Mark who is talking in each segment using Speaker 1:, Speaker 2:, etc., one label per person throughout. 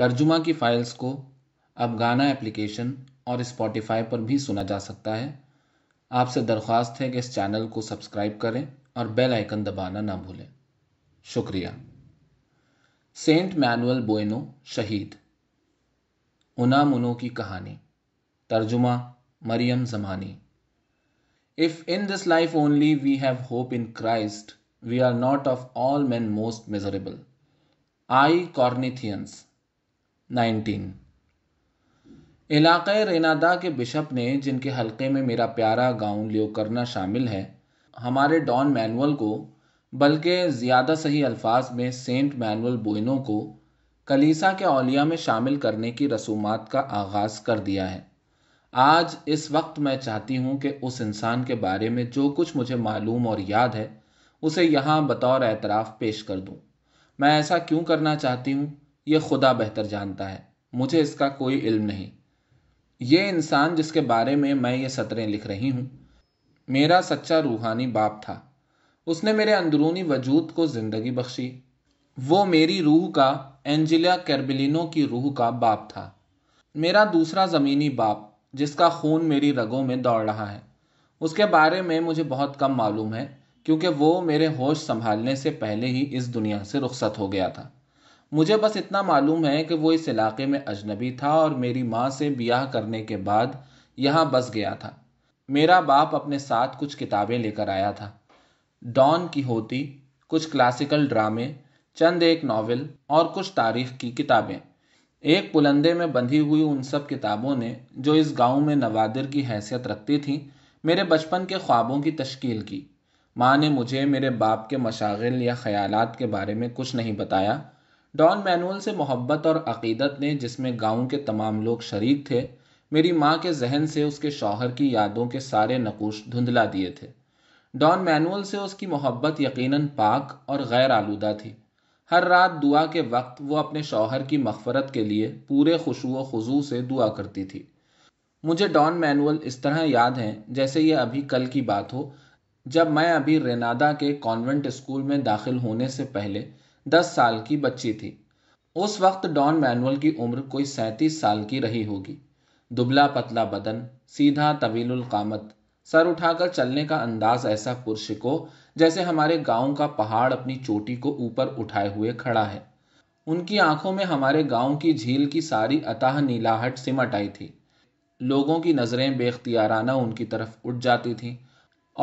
Speaker 1: तर्जुमा की फाइल्स को अब गाना एप्लीकेशन और स्पॉटिफाई पर भी सुना जा सकता है आपसे दरख्वास्त है कि इस चैनल को सब्सक्राइब करें और बेल आइकन दबाना ना भूलें शुक्रिया सेंट मैनुअल बोनो शहीद उना मुनो की कहानी तर्जुमा Maryam Zamani if in this life only we have hope in Christ we are not of all men most miserable I Corinthians nineteen इलाक़ रेनादा के बिशप ने जिनके हलक़े में मेरा प्यारा लियो करना शामिल है हमारे डॉन मैनुअल को बल्कि ज़्यादा सही अल्फाज में सेंट मैनुअल बोइनो को कलीसा के अलिया में शामिल करने की रसूमात का आगाज़ कर दिया है आज इस वक्त मैं चाहती हूँ कि उस इंसान के बारे में जो कुछ मुझे मालूम और याद है उसे यहाँ बतौर एतराफ़ पेश कर दूँ मैं ऐसा क्यों करना चाहती हूँ ये खुदा बेहतर जानता है मुझे इसका कोई इल्म नहीं ये इंसान जिसके बारे में मैं ये सतरें लिख रही हूँ मेरा सच्चा रूहानी बाप था उसने मेरे अंदरूनी वजूद को ज़िंदगी बख्शी वो मेरी रूह का एंजिलिया कैरबिलिनो की रूह का बाप था मेरा दूसरा ज़मीनी बाप जिसका खून मेरी रगों में दौड़ रहा है उसके बारे में मुझे बहुत कम मालूम है क्योंकि वो मेरे होश संभालने से पहले ही इस दुनिया से रुखसत हो गया था मुझे बस इतना मालूम है कि वो इस इलाके में अजनबी था और मेरी माँ से ब्याह करने के बाद यहाँ बस गया था मेरा बाप अपने साथ कुछ किताबें लेकर आया था डॉन की होती कुछ क्लासिकल ड्रामे चंद एक नावल और कुछ तारीख की किताबें एक पुलंदे में बंधी हुई उन सब किताबों ने जो इस गांव में नवादर की हैसियत रखती थीं मेरे बचपन के ख्वाबों की तश्कील की माँ ने मुझे मेरे बाप के मशागिल या ख्यालात के बारे में कुछ नहीं बताया डॉन मैनुअल से मोहब्बत और अकीदत ने जिसमें गांव के तमाम लोग शरीक थे मेरी माँ के जहन से उसके शौहर की यादों के सारे नकुश धुंधला दिए थे डॉन मैनुअल से उसकी मोहब्बत यकीनन पाक और गैर आलूदा थी हर रात दुआ के वक्त वो अपने शौहर की मफफरत के लिए पूरे खुशु खजू से दुआ करती थी मुझे डॉन मैनुअल इस तरह याद हैं जैसे ये अभी कल की बात हो जब मैं अभी रेनादा के कॉन्वेंट स्कूल में दाखिल होने से पहले दस साल की बच्ची थी उस वक्त डॉन मैनुअल की उम्र कोई सैंतीस साल की रही होगी दुबला पतला बदन सीधा तवील कामत सर उठाकर चलने का अंदाज ऐसा पुरुष को जैसे हमारे गांव का पहाड़ अपनी चोटी को ऊपर उठाए हुए खड़ा है उनकी आंखों में हमारे गांव की झील की सारी अतः नीलाहट सिमट आई थी लोगों की नज़रें बेख्तियाराना उनकी तरफ उठ जाती थीं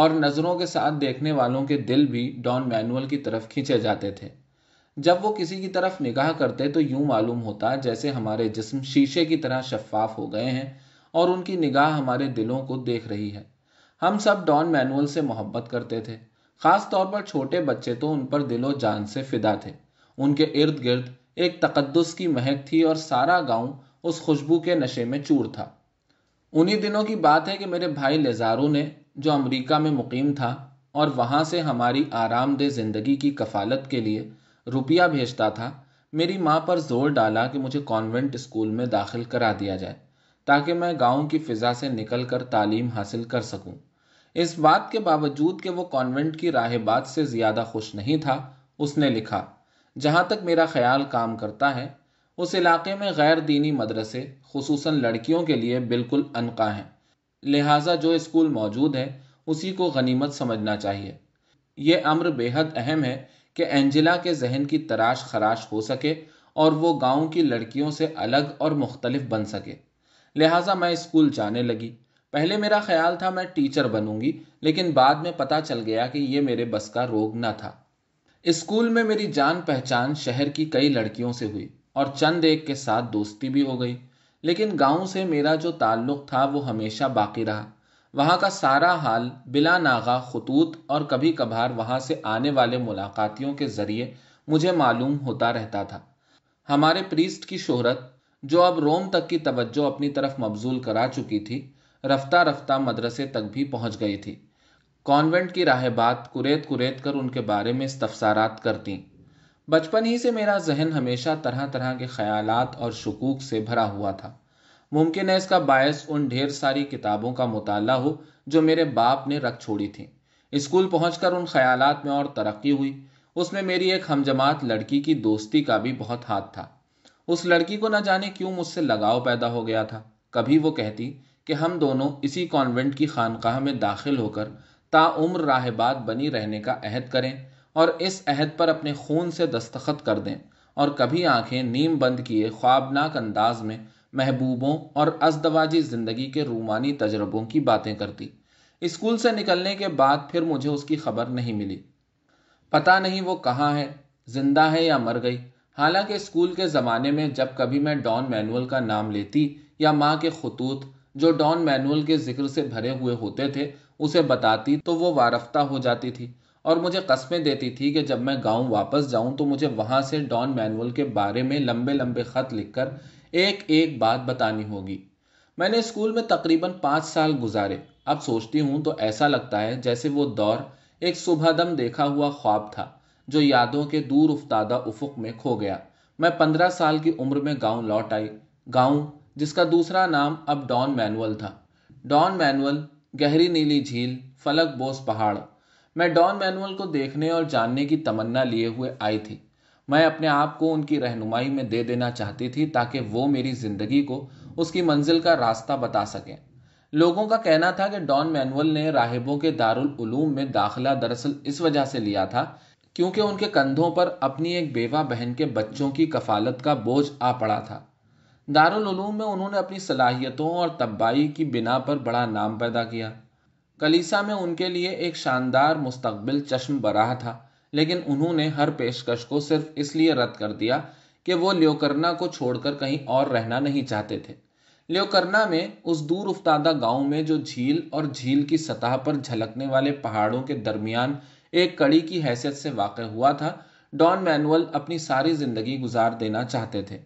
Speaker 1: और नज़रों के साथ देखने वालों के दिल भी डॉन मैनुअल की तरफ खींचे जाते थे जब वो किसी की तरफ निगाह करते तो यूं मालूम होता जैसे हमारे जिस्म शीशे की तरह शफाफ हो गए हैं और उनकी निगाह हमारे दिलों को देख रही है हम सब डॉन मैनुअल से मोहब्बत करते थे ख़ास तौर पर छोटे बच्चे तो उन पर दिलो जान से फिदा थे उनके इर्द गिर्द एक तकदस की महक थी और सारा गांव उस खुशबू के नशे में चूर था उन्हीं दिनों की बात है कि मेरे भाई लेजारू ने जो अमरीका में मुकीम था और वहाँ से हमारी आरामदेह ज़िंदगी की कफालत के लिए रुपया भेजता था मेरी माँ पर जोर डाला कि मुझे कॉन्वेंट स्कूल में दाखिल करा दिया जाए ताकि मैं गांव की फ़िज़ा से निकल कर तालीम हासिल कर सकूं। इस बात के बावजूद कि वो कॉन्वेंट की राहबाद से ज़्यादा खुश नहीं था उसने लिखा जहाँ तक मेरा ख्याल काम करता है उस इलाके में गैर दीनी मदरसे खसूस लड़कियों के लिए बिल्कुल अनका हैं लिहाजा जो स्कूल मौजूद है उसी को गनीमत समझना चाहिए यह अम्र बेहद अहम है कि एंजिला के जहन की तराश खराश हो सके और वो गांव की लड़कियों से अलग और मुख्तलिफ बन सके लिहाजा मैं स्कूल जाने लगी पहले मेरा ख्याल था मैं टीचर बनूंगी लेकिन बाद में पता चल गया कि यह मेरे बस का रोग न था स्कूल में मेरी जान पहचान शहर की कई लड़कियों से हुई और चंद एक के साथ दोस्ती भी हो गई लेकिन गांव से मेरा जो ताल्लुक था वो हमेशा बाकी रहा वहाँ का सारा हाल बिला नागा खतूत और कभी कभार वहाँ से आने वाले मुलाकातियों के ज़रिए मुझे मालूम होता रहता था हमारे प्रीस्ट की शोहरत जो अब रोम तक की तवज्जो अपनी तरफ मबजूल करा चुकी थी रफ्ता रफ्ता मदरसे तक भी पहुँच गई थी कॉन्वेंट की राहबात कुरेत कुरेत कर उनके बारे में इस्तफसारात करती बचपन ही से मेरा जहन हमेशा तरह तरह के ख्यालात और शकूक से भरा हुआ था मुमकिन है इसका बायस उन ढेर सारी किताबों का मुताला हो जो मेरे बाप ने रख छोड़ी थी स्कूल पहुंचकर उन ख्यालात में और तरक्की हुई उसमें मेरी एक हमजमात लड़की की दोस्ती का भी बहुत हाथ था उस लड़की को ना जाने क्यों मुझसे लगाव पैदा हो गया था कभी वो कहती कि हम दोनों इसी कॉन्वेंट की खानकाह में दाखिल होकर ताउम्र राहबाद बनी रहने का अहद करें और इस अहद पर अपने खून से दस्तखत कर दें और कभी आंखें नीम बंद किए ख्वाबनाक अंदाज में महबूबों और अजदवाजी ज़िंदगी के रूमानी तजर्बों की बातें करती स्कूल से निकलने के बाद फिर मुझे उसकी खबर नहीं मिली पता नहीं वो कहाँ है जिंदा है या मर गई हालांकि स्कूल के ज़माने में जब कभी मैं डॉन मैनुअल का नाम लेती या माँ के खतूत जो डॉन मैनुअल के जिक्र से भरे हुए होते थे उसे बताती तो वो वारफ्ता हो जाती थी और मुझे कस्में देती थी कि जब मैं गांव वापस जाऊँ तो मुझे वहाँ से डॉन मैनुअल के बारे में लंबे लंबे खत लिखकर एक एक बात बतानी होगी मैंने स्कूल में तकरीबन पाँच साल गुजारे अब सोचती हूँ तो ऐसा लगता है जैसे वो दौर एक सुबहदम देखा हुआ ख्वाब था जो यादों के दूर उफ्तादा उफुक में खो गया मैं पंद्रह साल की उम्र में गांव लौट आई गांव जिसका दूसरा नाम अब डॉन मैनुअल था डॉन मैनुअल गहरी नीली झील फलक बोस पहाड़ मैं डॉन मैनुअल को देखने और जानने की तमन्ना लिए हुए आई थी मैं अपने आप को उनकी रहनुमाई में दे देना चाहती थी ताकि वो मेरी ज़िंदगी को उसकी मंजिल का रास्ता बता सकें लोगों का कहना था कि डॉन मैनुअल ने राहिबों के दारुल उलूम में दाखिला दरअसल इस वजह से लिया था क्योंकि उनके कंधों पर अपनी एक बेवा बहन के बच्चों की कफालत का बोझ आ पड़ा था दारुल उलूम में उन्होंने अपनी सलाहियतों और तब्बाई की बिना पर बड़ा नाम पैदा किया कलीसा में उनके लिए एक शानदार मुस्तबिल चश्म बराह था लेकिन उन्होंने हर पेशकश को सिर्फ इसलिए रद्द कर दिया कि वो ल्योकरना को छोड़कर कहीं और रहना नहीं चाहते थे ल्योकरना में उस दूर उफ्तादा गांव में जो झील और झील की सतह पर झलकने वाले पहाड़ों के दरमियान एक कड़ी की हैसियत से वाक़ हुआ था डॉन मैनुअल अपनी सारी ज़िंदगी गुजार देना चाहते थे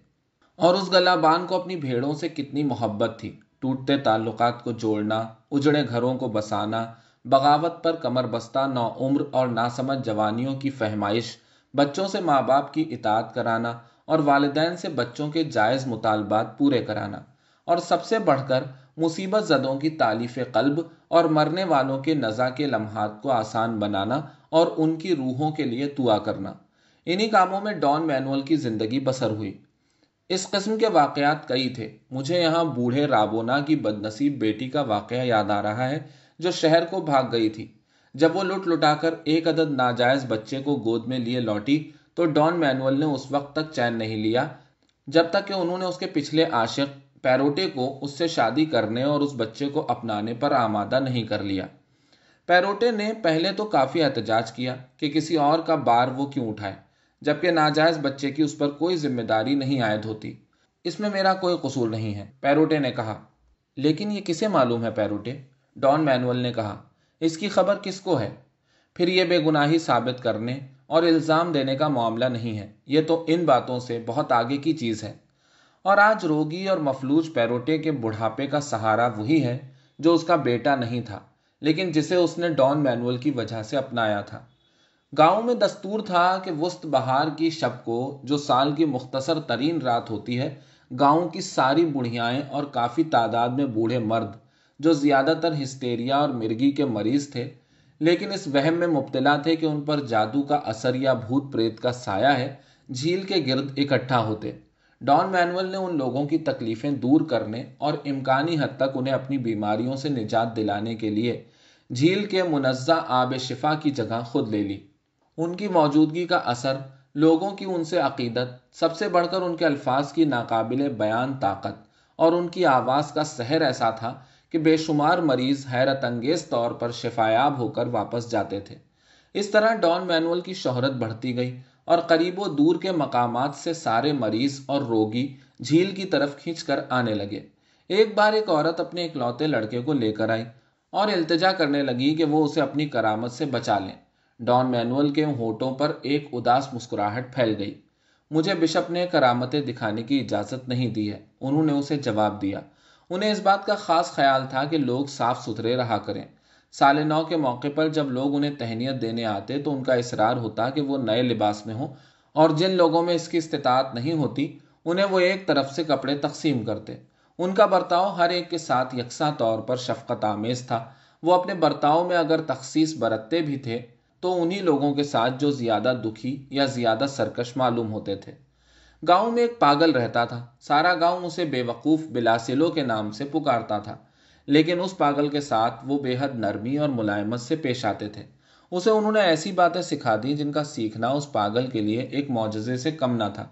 Speaker 1: और उस गलाबान को अपनी भेड़ों से कितनी मोहब्बत थी टूटते ताल्लुकात को जोड़ना उजड़े घरों को बसाना बगावत पर कमर बस्ता उम्र और नासमझ जवानियों की फहमाइश बच्चों से माँ बाप की इतात कराना और वालदेन से बच्चों के जायज़ मुतालबात पूरे कराना और सबसे बढ़कर मुसीबत जदों की तालीफ कल्ब और मरने वालों के नज़ा के लम्हात को आसान बनाना और उनकी रूहों के लिए तुआ करना इन्हीं कामों में डॉन मैनुअल की ज़िंदगी बसर हुई इस कस्म के वाक़ात कई थे मुझे यहाँ बूढ़े राबोना की बदनसीब बेटी का वाक़ याद आ रहा है जो शहर को भाग गई थी जब वो लुट लुटाकर एक अदद नाजायज बच्चे को गोद में लिए लौटी तो डॉन मैनुअल ने उस वक्त तक चैन नहीं लिया जब तक कि उन्होंने उसके पिछले आशिक पैरोटे को उससे शादी करने और उस बच्चे को अपनाने पर आमादा नहीं कर लिया पैरोटे ने पहले तो काफ़ी एहतजाज किया कि किसी और का बार वो क्यों उठाए जबकि नाजायज़ बच्चे की उस पर कोई जिम्मेदारी नहीं आयद होती इसमें मेरा कोई कसूर नहीं है पैरोटे ने कहा लेकिन ये किसे मालूम है पैरोटे डॉन मैनुअल ने कहा इसकी खबर किसको है फिर यह बेगुनाही साबित करने और इल्ज़ाम देने का मामला नहीं है यह तो इन बातों से बहुत आगे की चीज़ है और आज रोगी और मफलूज पैरोटे के बुढ़ापे का सहारा वही है जो उसका बेटा नहीं था लेकिन जिसे उसने डॉन मैनुअल की वजह से अपनाया था गांव में दस्तूर था कि वस्त बहार की शब को जो साल की मुख्तसर तरीन रात होती है गांव की सारी बुढ़ियाएं और काफ़ी तादाद में बूढ़े मर्द जो ज़्यादातर हिस्टेरिया और मिर्गी के मरीज थे लेकिन इस वहम में मुब्तला थे कि उन पर जादू का असर या भूत प्रेत का साया है झील के गिर्द इकट्ठा होते डॉन मैनुअल ने उन लोगों की तकलीफ़ें दूर करने और इम्कानी हद तक उन्हें अपनी बीमारियों से निजात दिलाने के लिए झील के मुनज़ा आब शिफा की जगह खुद ले ली उनकी मौजूदगी का असर लोगों की उनसे अकीदत सबसे बढ़कर उनके अल्फाज की नाकाबिल बयान ताकत और उनकी आवाज़ का सहर ऐसा था कि बेशुमार मरीज हैरत अंगेज तौर पर शिफायाब होकर वापस जाते थे इस तरह डॉन मैनुअल की शोहरत बढ़ती गई और करीब दूर के मकाम से सारे मरीज और रोगी झील की तरफ खींच कर आने लगे एक बार एक औरत अपने इकलौते लड़के को लेकर आई और इल्तजा करने लगी कि वो उसे अपनी करामत से बचा लें डॉन मैनुअल के होठों पर एक उदास मुस्कुराहट फैल गई मुझे बिशप ने करामतें दिखाने की इजाज़त नहीं दी है उन्होंने उसे जवाब दिया उन्हें इस बात का खास ख्याल था कि लोग साफ सुथरे रहा करें साल नौ के मौके पर जब लोग उन्हें तहनीत देने आते तो उनका इसरार होता कि वो नए लिबास में हों और जिन लोगों में इसकी इस्तात नहीं होती उन्हें वो एक तरफ से कपड़े तकसीम करते उनका बर्ताव हर एक के साथ यकसा तौर पर शफकत आमेज था वो अपने बर्ताव में अगर तखसीस बरतते भी थे तो उन्हीं लोगों के साथ जो ज़्यादा दुखी या ज़्यादा सरकश मालूम होते थे गांव में एक पागल रहता था सारा गांव उसे बेवकूफ़ बिलासिलो के नाम से पुकारता था लेकिन उस पागल के साथ वो बेहद नरमी और मुलायमत से पेश आते थे उसे उन्होंने ऐसी बातें सिखा दी जिनका सीखना उस पागल के लिए एक मुआजे से कम ना था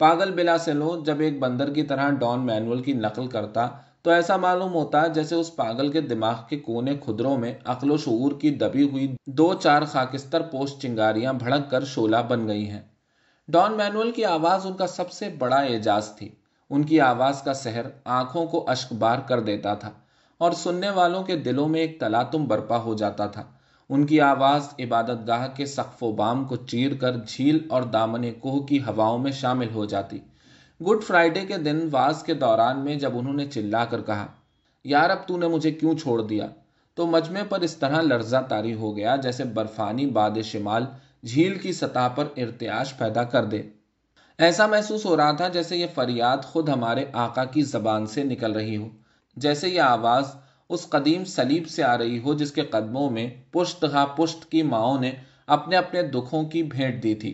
Speaker 1: पागल बिलासिलो जब एक बंदर की तरह डॉन मैनुअल की नकल करता तो ऐसा मालूम होता जैसे उस पागल के दिमाग के कोने खुदरों में अकलो शूर की दबी हुई दो चार खाकिस्तर पोस्ट चिंगारियां भड़क कर शोला बन गई हैं डॉन मैनुअल की आवाज़ उनका सबसे बड़ा एजाज थी उनकी आवाज़ का सहर आंखों को अश्कबार कर देता था और सुनने वालों के दिलों में एक तलातुम बर्पा हो जाता था उनकी आवाज़ इबादत गाह के बाम को चीर कर झील और दामन कोह की हवाओं में शामिल हो जाती गुड फ्राइडे के दिन वाज के दौरान में जब उन्होंने चिल्ला कर कहा यार अब तूने मुझे क्यों छोड़ दिया तो मजमे पर इस तरह लर्जा तारी हो गया जैसे बर्फानी बाद शिमाल झील की सतह पर इर्त्याश पैदा कर दे ऐसा महसूस हो रहा था जैसे यह फरियाद खुद हमारे आका की जबान से निकल रही हो जैसे यह आवाज़ उस कदीम सलीब से आ रही हो जिसके कदमों में पुष्ट हा पुश्त की माओ ने अपने अपने दुखों की भेंट दी थी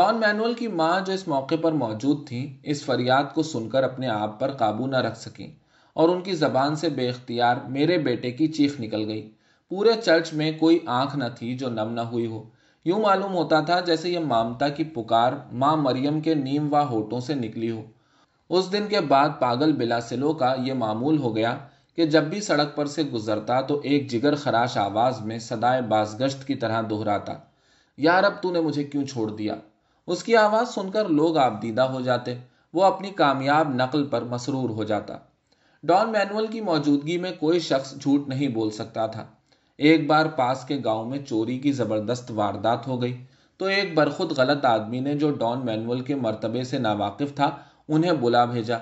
Speaker 1: डॉन मैनुअल की माँ जो इस मौके पर मौजूद थी इस फरियाद को सुनकर अपने आप पर काबू न रख सकी और उनकी जबान से बेख्तियार मेरे बेटे की चीख निकल गई पूरे चर्च में कोई आंख न थी जो नम न हुई हो यूं मालूम होता था जैसे यह मामता की पुकार माँ मरियम के नीम व होठों से निकली हो उस दिन के बाद पागल बिलासिलो का यह मामूल हो गया कि जब भी सड़क पर से गुजरता तो एक जिगर खराश आवाज़ में सदाए बाजगश्त की तरह दोहराता यार अब तूने मुझे क्यों छोड़ दिया उसकी आवाज़ सुनकर लोग आपदीदा हो जाते वो अपनी कामयाब नकल पर मसरूर हो जाता डॉन मैनुअल की मौजूदगी में कोई शख्स झूठ नहीं बोल सकता था एक बार पास के गांव में चोरी की ज़बरदस्त वारदात हो गई तो एक बरखुद गलत आदमी ने जो डॉन मैनुअल के मर्तबे से नावाकिफ था उन्हें बुला भेजा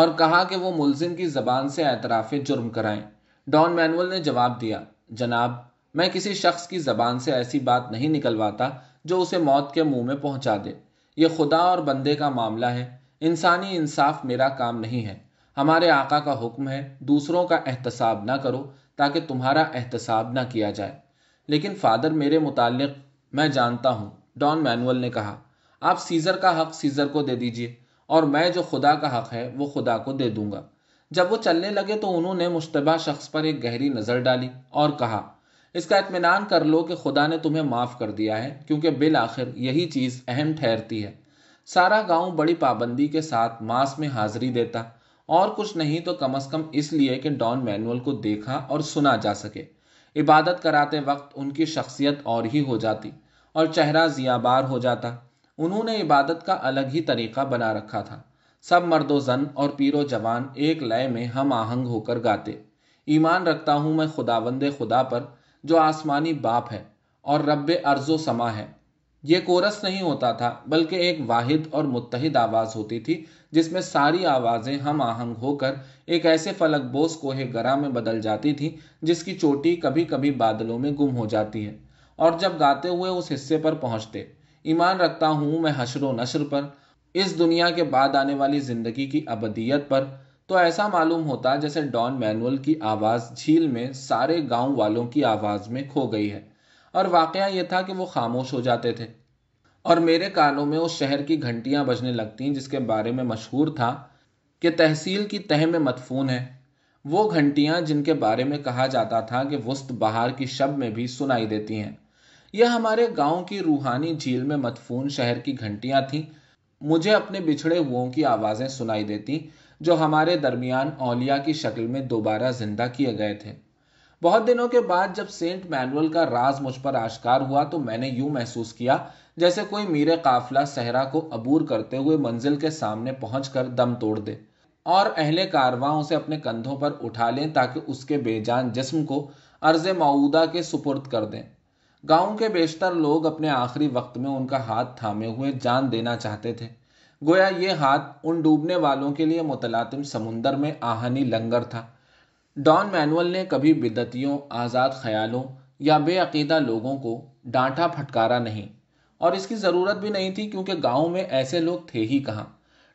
Speaker 1: और कहा कि वो मुलजिम की ज़बान से एतराफ़ जुर्म कराएं डॉन मैनुअल ने जवाब दिया जनाब मैं किसी शख्स की ज़बान से ऐसी बात नहीं निकलवाता जो उसे मौत के मुंह में पहुंचा दे ये खुदा और बंदे का मामला है इंसानी इंसाफ मेरा काम नहीं है हमारे आका का हुक्म है दूसरों का एहतसाब ना करो ताकि तुम्हारा एहतसाब ना किया जाए लेकिन फादर मेरे मुतालिक मैं जानता हूँ डॉन मैनुअल ने कहा आप सीज़र का हक सीज़र को दे दीजिए और मैं जो खुदा का हक है वो खुदा को दे दूंगा जब वो चलने लगे तो उन्होंने मुशतबा शख्स पर एक गहरी नज़र डाली और कहा इसका इतमान कर लो कि खुदा ने तुम्हें माफ़ कर दिया है क्योंकि बिल आखिर यही चीज़ अहम ठहरती है सारा गांव बड़ी पाबंदी के साथ मास में हाजिरी देता और कुछ नहीं तो कम अज कम इसलिए कि डॉन मैनुअल को देखा और सुना जा सके इबादत कराते वक्त उनकी शख्सियत और ही हो जाती और चेहरा जियाबार हो जाता उन्होंने इबादत का अलग ही तरीका बना रखा था सब मर्दो जन और पीरो जवान एक लय में हम आहंग होकर गाते ईमान रखता हूँ मैं खुदावंद खुदा पर जो आसमानी बाप है और रब अर्जो समा है ये कोरस नहीं होता था बल्कि एक वाहिद और मुतहद आवाज़ होती थी जिसमें सारी आवाज़ें हम आहंग होकर एक ऐसे फलक बोस कोहे गरा में बदल जाती थी जिसकी चोटी कभी कभी बादलों में गुम हो जाती है और जब गाते हुए उस हिस्से पर पहुंचते ईमान रखता हूँ मैं हशर नशर पर इस दुनिया के बाद आने वाली ज़िंदगी की अबदियत पर तो ऐसा मालूम होता जैसे डॉन मैनुअल की आवाज़ झील में सारे गांव वालों की आवाज़ में खो गई है और वाक़ यह था कि वो खामोश हो जाते थे और मेरे कानों में उस शहर की घंटियाँ बजने लगती जिसके बारे में मशहूर था कि तहसील की तह में मतफ़ून है वो घंटियाँ जिनके बारे में कहा जाता था कि वस्त बहार की शब में भी सुनाई देती हैं यह हमारे गांव की रूहानी झील में मतफ़ून शहर की घंटियाँ थीं मुझे अपने बिछड़े हुओं की आवाज़ें सुनाई देती जो हमारे दरमियान अलिया की शक्ल में दोबारा जिंदा किए गए थे बहुत दिनों के बाद जब सेंट मैनुअल का राज मुझ पर आश्कार हुआ तो मैंने यूं महसूस किया जैसे कोई मीरे काफिला सहरा को अबूर करते हुए मंजिल के सामने पहुंचकर दम तोड़ दे और अहले कारवां उसे अपने कंधों पर उठा लें ताकि उसके बेजान जिस्म को अर्ज मऊदा के सुपुर्द कर दें गांव के बेशतर लोग अपने आखिरी वक्त में उनका हाथ थामे हुए जान देना चाहते थे गोया ये हाथ उन डूबने वालों के लिए मुतलातिम समुंदर में आहनी लंगर था डॉन मैनुअल ने कभी बिदतियों आज़ाद ख्यालों या बेअीदा लोगों को डांटा फटकारा नहीं और इसकी ज़रूरत भी नहीं थी क्योंकि गाँव में ऐसे लोग थे ही कहाँ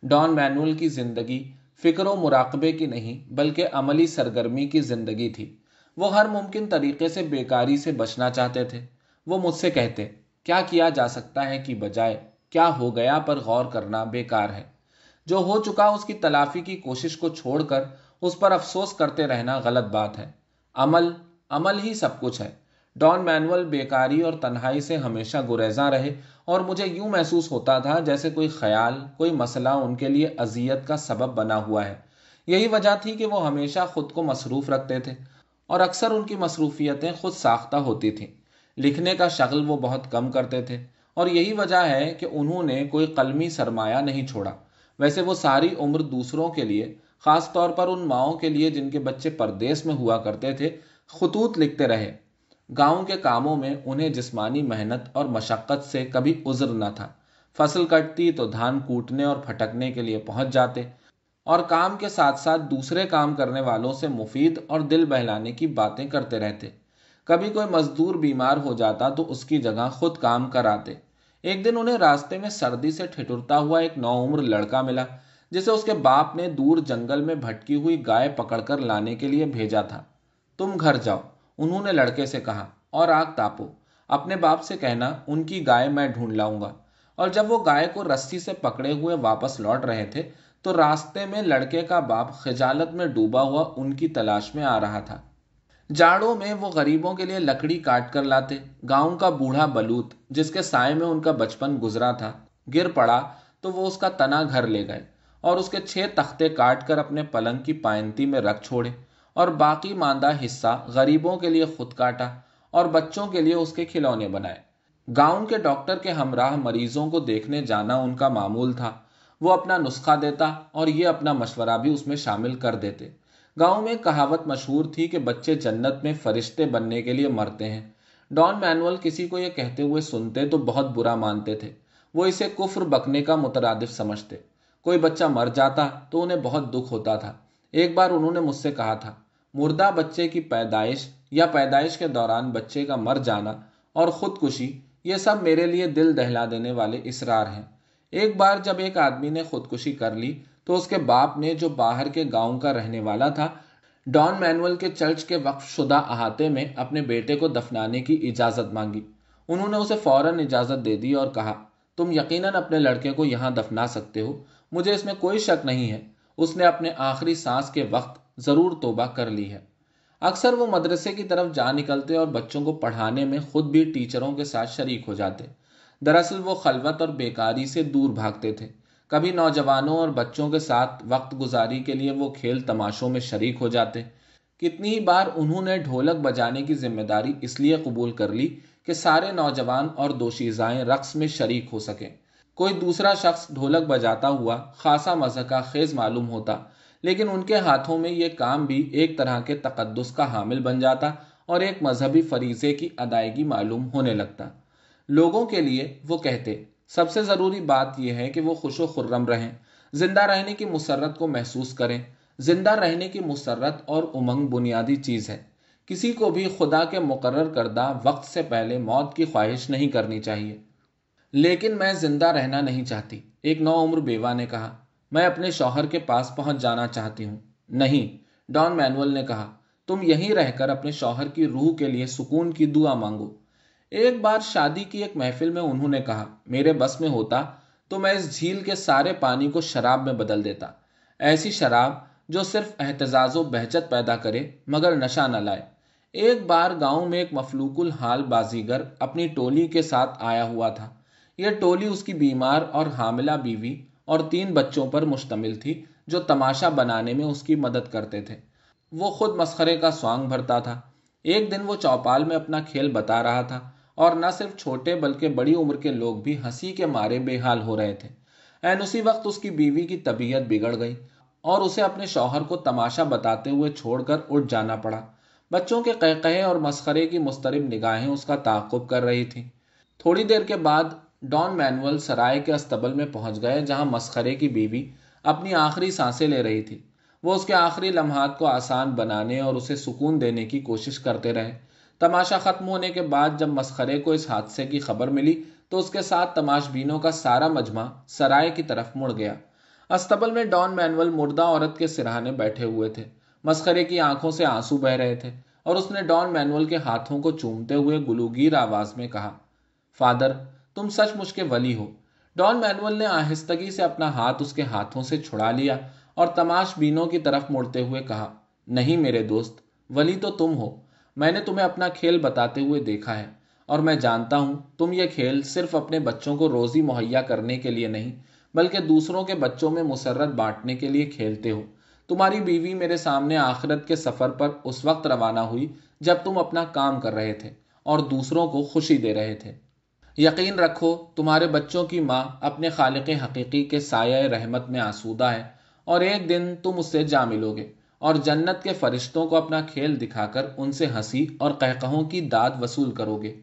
Speaker 1: डॉन मैनुअल की ज़िंदगी फ़िक्र मुराकबे की नहीं बल्कि अमली सरगर्मी की ज़िंदगी थी वो हर मुमकिन तरीके से बेकारी से बचना चाहते थे वो मुझसे कहते क्या किया जा सकता है कि बजाय क्या हो गया पर गौर करना बेकार है जो हो चुका उसकी तलाफी की कोशिश को छोड़कर उस पर अफसोस करते रहना गलत बात है अमल अमल ही सब कुछ है डॉन मैनुअल बेकारी और तन्हाई से हमेशा गुरेजा रहे और मुझे यूं महसूस होता था जैसे कोई ख्याल कोई मसला उनके लिए अजियत का सबब बना हुआ है यही वजह थी कि वो हमेशा खुद को मसरूफ़ रखते थे और अक्सर उनकी मसरूफियतें खुद साख्ता होती थीं लिखने का शक्ल वो बहुत कम करते थे और यही वजह है कि उन्होंने कोई कलमी सरमाया नहीं छोड़ा वैसे वो सारी उम्र दूसरों के लिए ख़ास तौर पर उन माओं के लिए जिनके बच्चे परदेस में हुआ करते थे खतूत लिखते रहे गांव के कामों में उन्हें जिसमानी मेहनत और मशक्क़त से कभी उजर न था फसल कटती तो धान कूटने और फटकने के लिए पहुंच जाते और काम के साथ साथ दूसरे काम करने वालों से मुफीद और दिल बहलाने की बातें करते रहते कभी कोई मजदूर बीमार हो जाता तो उसकी जगह खुद काम कराते एक दिन उन्हें रास्ते में सर्दी से ठिठुरता हुआ एक नौ उम्र लड़का मिला जिसे उसके बाप ने दूर जंगल में भटकी हुई गाय पकड़कर लाने के लिए भेजा था तुम घर जाओ उन्होंने लड़के से कहा और आग तापो अपने बाप से कहना उनकी गाय मैं ढूंढ लाऊंगा और जब वो गाय को रस्सी से पकड़े हुए वापस लौट रहे थे तो रास्ते में लड़के का बाप खजालत में डूबा हुआ उनकी तलाश में आ रहा था जाड़ों में वो गरीबों के लिए लकड़ी काट कर लाते गांव का बूढ़ा बलूत जिसके साय में उनका बचपन गुजरा था गिर पड़ा तो वो उसका तना घर ले गए और उसके छह तख्ते काट कर अपने पलंग की पायंती में रख छोड़े और बाकी मांदा हिस्सा गरीबों के लिए खुद काटा और बच्चों के लिए उसके खिलौने बनाए गाउन के डॉक्टर के हमराह मरीजों को देखने जाना उनका मामूल था वो अपना नुस्खा देता और ये अपना मशवरा भी उसमें शामिल कर देते गांव में कहावत मशहूर थी कि बच्चे जन्नत में फरिश्ते बनने के लिए मरते हैं डॉन मैनुअल किसी को यह कहते हुए सुनते तो बहुत बुरा मानते थे वो इसे कुफ्र बकने का मुतरद समझते कोई बच्चा मर जाता तो उन्हें बहुत दुख होता था एक बार उन्होंने मुझसे कहा था मुर्दा बच्चे की पैदाइश या पैदाइश के दौरान बच्चे का मर जाना और ख़ुदकुशी ये सब मेरे लिए दिल दहला देने वाले इसरार हैं एक बार जब एक आदमी ने खुदकुशी कर ली तो उसके बाप ने जो बाहर के गांव का रहने वाला था डॉन मैनुअल के चर्च के वक्फ शुदा अहाते में अपने बेटे को दफनाने की इजाज़त मांगी उन्होंने उसे फ़ौरन इजाज़त दे दी और कहा तुम यकीनन अपने लड़के को यहाँ दफना सकते हो मुझे इसमें कोई शक नहीं है उसने अपने आखिरी सांस के वक्त ज़रूर तोबा कर ली है अक्सर वो मदरसे की तरफ जा निकलते और बच्चों को पढ़ाने में खुद भी टीचरों के साथ शरीक हो जाते दरअसल वो खलबत और बेकारी से दूर भागते थे कभी नौजवानों और बच्चों के साथ वक्त गुजारी के लिए वो खेल तमाशों में शरीक हो जाते कितनी ही बार उन्होंने ढोलक बजाने की जिम्मेदारी इसलिए कबूल कर ली कि सारे नौजवान और दोशीज़ाएँ रक्स में शरीक हो सकें कोई दूसरा शख्स ढोलक बजाता हुआ खासा मज़ह का खेज मालूम होता लेकिन उनके हाथों में यह काम भी एक तरह के तकदस का हामिल बन जाता और एक मजहबी फरीज़े की अदायगी मालूम होने लगता लोगों के लिए वो कहते सबसे ज़रूरी बात यह है कि वो खुश खुर्रम रहें ज़िंदा रहने की मसरत को महसूस करें ज़िंदा रहने की मसरत और उमंग बुनियादी चीज़ है किसी को भी खुदा के मुकर करदा वक्त से पहले मौत की ख्वाहिश नहीं करनी चाहिए लेकिन मैं जिंदा रहना नहीं चाहती एक उम्र बेवा ने कहा मैं अपने शौहर के पास पहुंच जाना चाहती हूं नहीं डॉन मैनुअल ने कहा तुम यहीं रहकर अपने शौहर की रूह के लिए सुकून की दुआ मांगो एक बार शादी की एक महफिल में उन्होंने कहा मेरे बस में होता तो मैं इस झील के सारे पानी को शराब में बदल देता ऐसी शराब जो सिर्फ एहतजाज बहचत पैदा करे मगर नशा न लाए एक बार गांव में एक मफलूकुल हाल बाजीगर अपनी टोली के साथ आया हुआ था यह टोली उसकी बीमार और हामिला बीवी और तीन बच्चों पर मुश्तमिल थी जो तमाशा बनाने में उसकी मदद करते थे वो खुद मस्खरे का स्वांग भरता था एक दिन वो चौपाल में अपना खेल बता रहा था और न सिर्फ छोटे बल्कि बड़ी उम्र के लोग भी हंसी के मारे बेहाल हो रहे थे एन उसी वक्त उसकी बीवी की तबीयत बिगड़ गई और उसे अपने शौहर को तमाशा बताते हुए छोड़कर उठ जाना पड़ा बच्चों के कहकहे और मस्खरे की मुस्तरब निगाहें उसका ताकुब कर रही थी थोड़ी देर के बाद डॉन मैनुअल सराय के अस्तबल में पहुंच गए जहां मस्खरे की बीवी अपनी आखिरी सांसें ले रही थी वो उसके आखिरी लम्हात को आसान बनाने और उसे सुकून देने की कोशिश करते रहे तमाशा ख़त्म होने के बाद जब मस्खरे को इस हादसे की खबर मिली तो उसके साथ तमाशबीनों का सारा मजमा सराय की तरफ मुड़ गया अस्तबल में डॉन मैनुअल मुर्दा औरत के सिरहाने बैठे हुए थे मस्खरे की आंखों से आंसू बह रहे थे और उसने डॉन मैनुअल के हाथों को चूमते हुए गुलूगीर आवाज में कहा फादर तुम सच मुझके वली हो डॉन मैनुअल ने आहिस्तगी से अपना हाथ उसके हाथों से छुड़ा लिया और तमाशबीनों की तरफ मुड़ते हुए कहा नहीं मेरे दोस्त वली तो तुम हो मैंने तुम्हें अपना खेल बताते हुए देखा है और मैं जानता हूँ तुम यह खेल सिर्फ अपने बच्चों को रोज़ी मुहैया करने के लिए नहीं बल्कि दूसरों के बच्चों में मुसरत बांटने के लिए खेलते हो तुम्हारी बीवी मेरे सामने आखिरत के सफ़र पर उस वक्त रवाना हुई जब तुम अपना काम कर रहे थे और दूसरों को खुशी दे रहे थे यकीन रखो तुम्हारे बच्चों की माँ अपने खालिक हकीकी के साय रहमत में आसूदा है और एक दिन तुम उससे जा मिलोगे और जन्नत के फरिश्तों को अपना खेल दिखाकर उनसे हंसी और कहकहों की दाद वसूल करोगे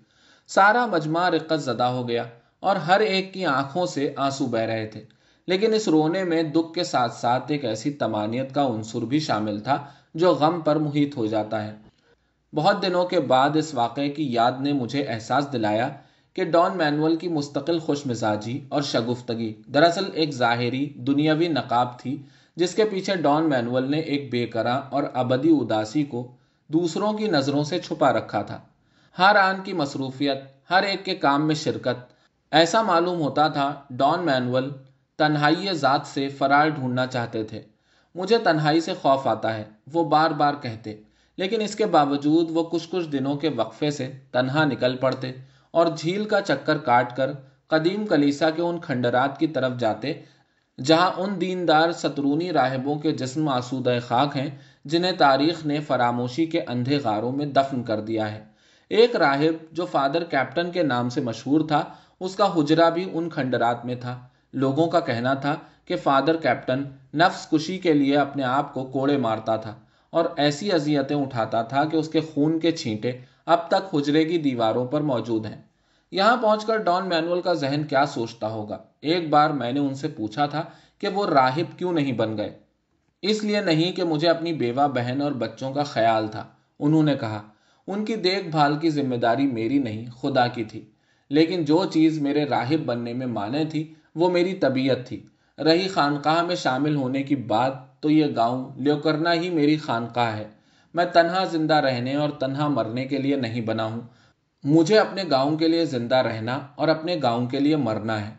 Speaker 1: सारा मजमा रिक्कत ज़दा हो गया और हर एक की आंखों से आंसू बह रहे थे लेकिन इस रोने में दुख के साथ साथ एक ऐसी तमानियत का अंसुर भी शामिल था जो गम पर मुहित हो जाता है बहुत दिनों के बाद इस वाक़े की याद ने मुझे एहसास दिलाया कि डॉन मैनुअल की मुस्तकिल खुश मिजाजी और शगुफ्तगी दरअसल एक ज़ाहरी दुनियावी नकाब थी जिसके पीछे डॉन मैनुअल ने एक बेकरा और अबदी उदासी को दूसरों की नज़रों से छुपा रखा था हर आन की मसरूफियत हर एक के काम में शिरकत ऐसा मालूम होता था डॉन मैनुअल तन्हाई ज़ात से फरार ढूंढना चाहते थे मुझे तन्हाई से खौफ आता है वो बार बार कहते लेकिन इसके बावजूद वो कुछ कुछ दिनों के वक्फे से तन्हा निकल पड़ते और झील का चक्कर काट कर कदीम कलीसा के उन खंडरात की तरफ जाते जहां उन दीनदार सतरूनी राहबों के जिसम आसूद खाक हैं जिन्हें तारीख ने फरामोशी के अंधे गारों में दफन कर दिया है एक राहिब जो फादर कैप्टन के नाम से मशहूर था उसका हुजरा भी उन खंडरात में था लोगों का कहना था कि फादर कैप्टन नफ्स कुशी के लिए अपने आप को कोड़े मारता था और ऐसी अजियतें उठाता था कि उसके खून के छींटे अब तक हुजरे की दीवारों पर मौजूद हैं यहाँ पहुंचकर डॉन मैनुअल का जहन क्या सोचता होगा एक बार मैंने उनसे पूछा था कि वो राहिब क्यों नहीं बन गए इसलिए नहीं कि मुझे अपनी बेवा बहन और बच्चों का ख्याल था उन्होंने कहा उनकी देखभाल की जिम्मेदारी मेरी नहीं खुदा की थी लेकिन जो चीज़ मेरे राहिब बनने में माने थी वो मेरी तबीयत थी रही खानकाह में शामिल होने की बात तो ये गांव ल्योकरना ही मेरी खानकाह है मैं तनहा जिंदा रहने और तनहा मरने के लिए नहीं बना हूँ मुझे अपने गाँव के लिए जिंदा रहना और अपने गाँव के लिए मरना है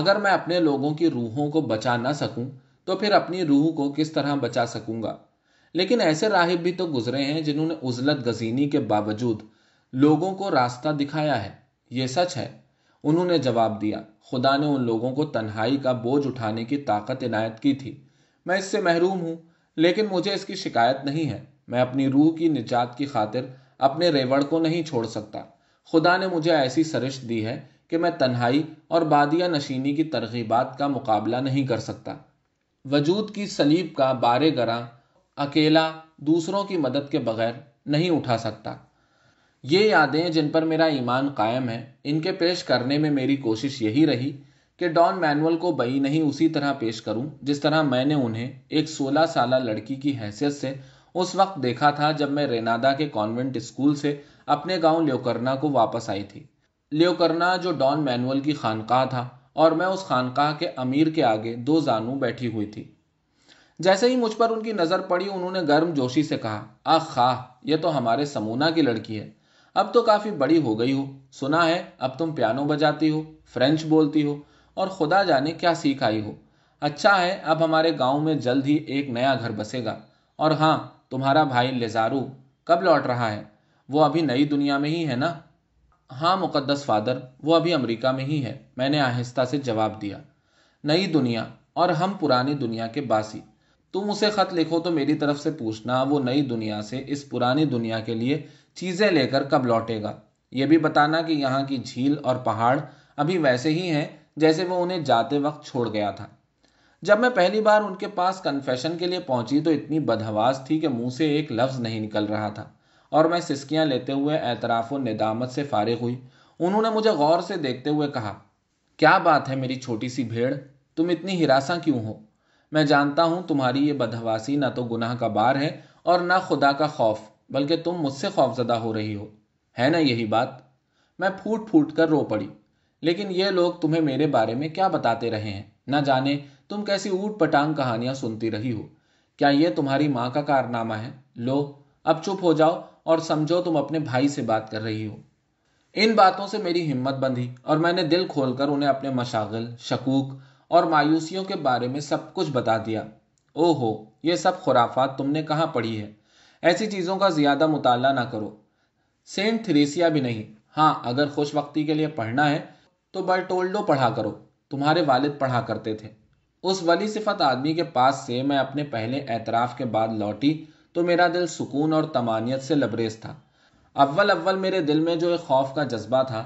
Speaker 1: अगर मैं अपने लोगों की रूहों को बचा ना सकूं तो फिर अपनी रूह को किस तरह बचा सकूंगा लेकिन ऐसे राहिब भी तो गुजरे हैं जिन्होंने उजलत गजीनी के बावजूद लोगों को रास्ता दिखाया है ये सच है उन्होंने जवाब दिया खुदा ने उन लोगों को तन्हाई का बोझ उठाने की ताकत इनायत की थी मैं इससे महरूम हूँ लेकिन मुझे इसकी शिकायत नहीं है मैं अपनी रूह की निजात की खातिर अपने रेवड़ को नहीं छोड़ सकता खुदा ने मुझे ऐसी सरिश दी है कि मैं तन्हाई और बादिया नशीनी की तरगीबात का मुकाबला नहीं कर सकता वजूद की सलीब का बारे गरा अकेला दूसरों की मदद के बगैर नहीं उठा सकता ये यादें जिन पर मेरा ईमान कायम है इनके पेश करने में मेरी कोशिश यही रही कि डॉन मैनुअल को बई नहीं उसी तरह पेश करूं जिस तरह मैंने उन्हें एक 16 साल लड़की की हैसियत से उस वक्त देखा था जब मैं रेनादा के कॉन्वेंट स्कूल से अपने गांव ल्योकरना को वापस आई थी ल्योकरना जो डॉन मैनुअल की खानकाह था और मैं उस खानकाह के अमीर के आगे दो जानू बैठी हुई थी जैसे ही मुझ पर उनकी नज़र पड़ी उन्होंने गर्म जोशी से कहा आह खा यह तो हमारे समूना की लड़की है अब तो काफ़ी बड़ी हो गई हो सुना है अब तुम पियानो बजाती हो फ्रेंच बोलती हो और खुदा जाने क्या सीख आई हो अच्छा है अब हमारे गांव में जल्द ही एक नया घर बसेगा और हाँ तुम्हारा भाई लेजारू कब लौट रहा है वो अभी नई दुनिया में ही है ना हाँ मुकद्दस फादर वो अभी अमेरिका में ही है मैंने आहिस्ता से जवाब दिया नई दुनिया और हम पुरानी दुनिया के बासी तुम उसे खत लिखो तो मेरी तरफ से पूछना वो नई दुनिया से इस पुरानी दुनिया के लिए चीज़ें लेकर कब लौटेगा ये भी बताना कि यहाँ की झील और पहाड़ अभी वैसे ही हैं जैसे वो उन्हें जाते वक्त छोड़ गया था जब मैं पहली बार उनके पास कन्फेशन के लिए पहुंची तो इतनी बदहवास थी कि मुंह से एक लफ्ज़ नहीं निकल रहा था और मैं सिस्कियां लेते हुए एतराफ़ निदामत से फारिग हुई उन्होंने मुझे गौर से देखते हुए कहा क्या बात है मेरी छोटी सी भेड़ तुम इतनी हिरासा क्यों हो मैं जानता हूँ तुम्हारी ये बदहवासी ना तो गुनाह का बार है और ना खुदा का खौफ बल्कि तुम मुझसे खौफजदा हो रही हो है ना यही बात मैं फूट फूट कर रो पड़ी लेकिन ये लोग तुम्हें मेरे बारे में क्या बताते रहे हैं ना जाने तुम कैसी ऊट पटांग कहानियां सुनती रही हो क्या ये तुम्हारी माँ का कारनामा है लो अब चुप हो जाओ और समझो तुम अपने भाई से बात कर रही हो इन बातों से मेरी हिम्मत बंधी और मैंने दिल खोलकर उन्हें अपने मशागल शकूक और मायूसियों के बारे में सब कुछ बता दिया ओहो ये सब खुराफात तुमने कहाँ पढ़ी है ऐसी चीज़ों का ज़्यादा मुताला ना करो सेंट थ्रेसिया भी नहीं हाँ अगर खुश वक्ती के लिए पढ़ना है तो बर्टोल्डो पढ़ा करो तुम्हारे वालिद पढ़ा करते थे उस वली सिफत आदमी के पास से मैं अपने पहले एतराफ़ के बाद लौटी तो मेरा दिल सुकून और तमानियत से लबरेज था अव्वल अव्वल मेरे दिल में जो एक खौफ का जज्बा था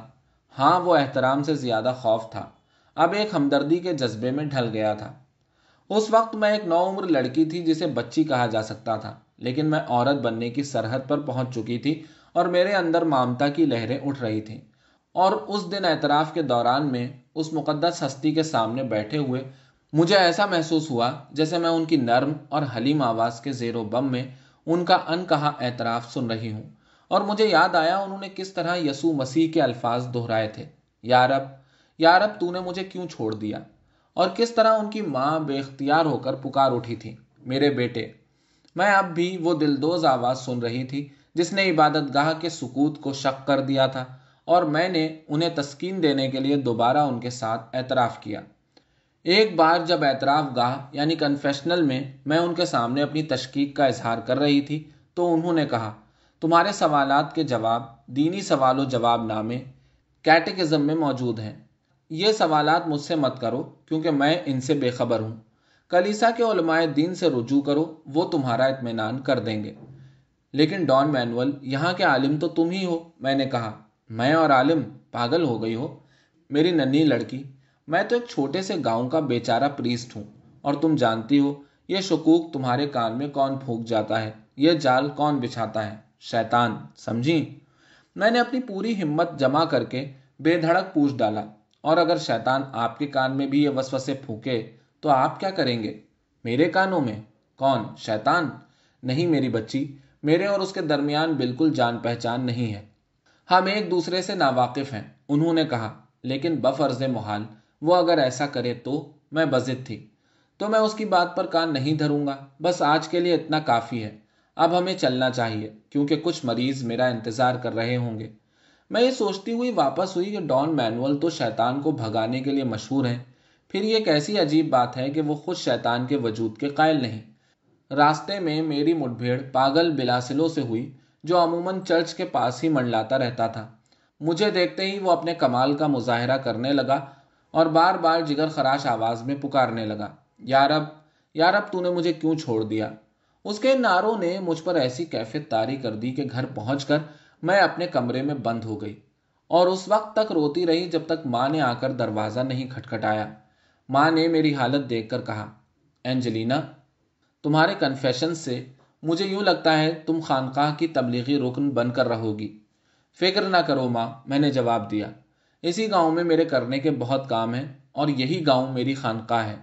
Speaker 1: हाँ वो एहतराम से ज़्यादा खौफ था अब एक हमदर्दी के जज्बे में ढल गया था उस वक्त मैं एक नौ उम्र लड़की थी जिसे बच्ची कहा जा सकता था लेकिन मैं औरत बनने की सरहद पर पहुंच चुकी थी और मेरे अंदर मामता की लहरें उठ रही थीं और उस दिन एतराफ़ के दौरान में उस मुकदस हस्ती के सामने बैठे हुए मुझे ऐसा महसूस हुआ जैसे मैं उनकी नर्म और हलीम आवाज़ के जेरो बम में उनका अनकहा एतराफ़ सुन रही हूँ और मुझे याद आया उन्होंने किस तरह यसु मसीह के अल्फाज दोहराए थे यारब यारब तूने मुझे क्यों छोड़ दिया और किस तरह उनकी माँ बेख्तियार होकर पुकार उठी थी मेरे बेटे मैं अब भी वो दिलदोज आवाज़ सुन रही थी जिसने इबादत गाह के सुकूत को शक कर दिया था और मैंने उन्हें तस्कीन देने के लिए दोबारा उनके साथ एतराफ़ किया एक बार जब एतराफ़ गाह यानी कन्फेशनल में मैं उनके सामने अपनी तशकीक का इजहार कर रही थी तो उन्होंने कहा तुम्हारे सवाल के जवाब दीनी सवाल जवाब नामे कैटेगिज़म में मौजूद हैं ये सवाल मुझसे मत करो क्योंकि मैं इनसे बेखबर हूँ कलीसा के उलमाए दीन से रुजू करो वो तुम्हारा इतमान कर देंगे लेकिन डॉन मैनुअल यहाँ के आलिम तो तुम ही हो मैंने कहा मैं और आलिम पागल हो गई हो मेरी नन्नी लड़की मैं तो एक छोटे से गांव का बेचारा प्रीस्ट हूँ और तुम जानती हो ये शकूक तुम्हारे कान में कौन फूक जाता है यह जाल कौन बिछाता है शैतान समझी मैंने अपनी पूरी हिम्मत जमा करके बेधड़क पूछ डाला और अगर शैतान आपके कान में भी ये वसवसे फूके तो आप क्या करेंगे मेरे कानों में कौन शैतान नहीं मेरी बच्ची मेरे और उसके दरमियान बिल्कुल जान पहचान नहीं है हम एक दूसरे से नावाकिफ हैं उन्होंने कहा लेकिन बफर्ज मोहाल वो अगर ऐसा करे तो मैं बजित थी तो मैं उसकी बात पर कान नहीं धरूंगा बस आज के लिए इतना काफ़ी है अब हमें चलना चाहिए क्योंकि कुछ मरीज मेरा इंतज़ार कर रहे होंगे मैं ये सोचती हुई वापस हुई कि डॉन मैनुअल तो शैतान को भगाने के लिए मशहूर हैं फिर ये कैसी ऐसी अजीब बात है कि वो खुद शैतान के वजूद के कायल नहीं रास्ते में मेरी मुठभेड़ पागल बिलासिलों से हुई जो अमूमन चर्च के पास ही मंडलाता रहता था मुझे देखते ही वो अपने कमाल का मुजाहरा करने लगा और बार बार जिगर खराश आवाज़ में पुकारने लगा यार अब यार अब तूने मुझे क्यों छोड़ दिया उसके नारों ने मुझ पर ऐसी कैफियत तारी कर दी कि घर पहुंचकर मैं अपने कमरे में बंद हो गई और उस वक्त तक रोती रही जब तक माँ ने आकर दरवाज़ा नहीं खटखटाया माँ ने मेरी हालत देखकर कहा एंजलिना तुम्हारे कन्फेशन से मुझे यूं लगता है तुम खानकाह की तबलीगी रुकन बनकर रहोगी फिक्र ना करो माँ मैंने जवाब दिया इसी गांव में मेरे करने के बहुत काम हैं और यही गांव मेरी खानका है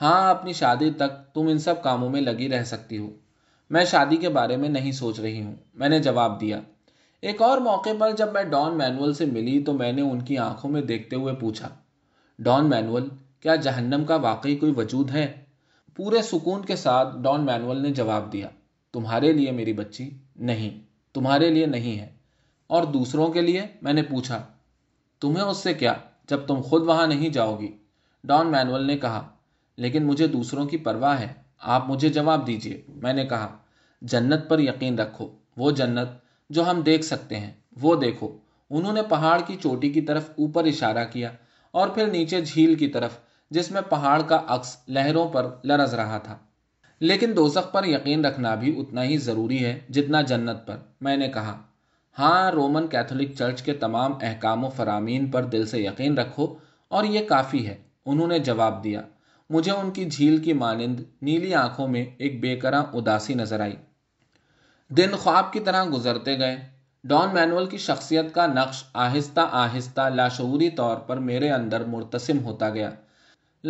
Speaker 1: हाँ अपनी शादी तक तुम इन सब कामों में लगी रह सकती हो मैं शादी के बारे में नहीं सोच रही हूँ मैंने जवाब दिया एक और मौके पर जब मैं डॉन मैनुअल से मिली तो मैंने उनकी आंखों में देखते हुए पूछा डॉन मैनुअल क्या जहन्नम का वाकई कोई वजूद है पूरे सुकून के साथ डॉन मैनुअल ने जवाब दिया तुम्हारे लिए मेरी बच्ची नहीं तुम्हारे लिए नहीं है और दूसरों के लिए मैंने पूछा तुम्हें उससे क्या जब तुम खुद वहां नहीं जाओगी डॉन मैनुअल ने कहा लेकिन मुझे दूसरों की परवाह है आप मुझे जवाब दीजिए मैंने कहा जन्नत पर यकीन रखो वो जन्नत जो हम देख सकते हैं वो देखो उन्होंने पहाड़ की चोटी की तरफ ऊपर इशारा किया और फिर नीचे झील की तरफ जिसमें पहाड़ का अक्स लहरों पर लरज रहा था लेकिन दोजख पर यकीन रखना भी उतना ही ज़रूरी है जितना जन्नत पर मैंने कहा हाँ रोमन कैथोलिक चर्च के तमाम अहकाम फरामीन पर दिल से यकीन रखो और ये काफ़ी है उन्होंने जवाब दिया मुझे उनकी झील की मानंद नीली आंखों में एक बेकर उदासी नजर आई दिन ख्वाब की तरह गुजरते गए डॉन मैनुअल की शख्सियत का नक्श आहिस्ता आहिस्ता लाशूरी तौर पर मेरे अंदर मुतसम होता गया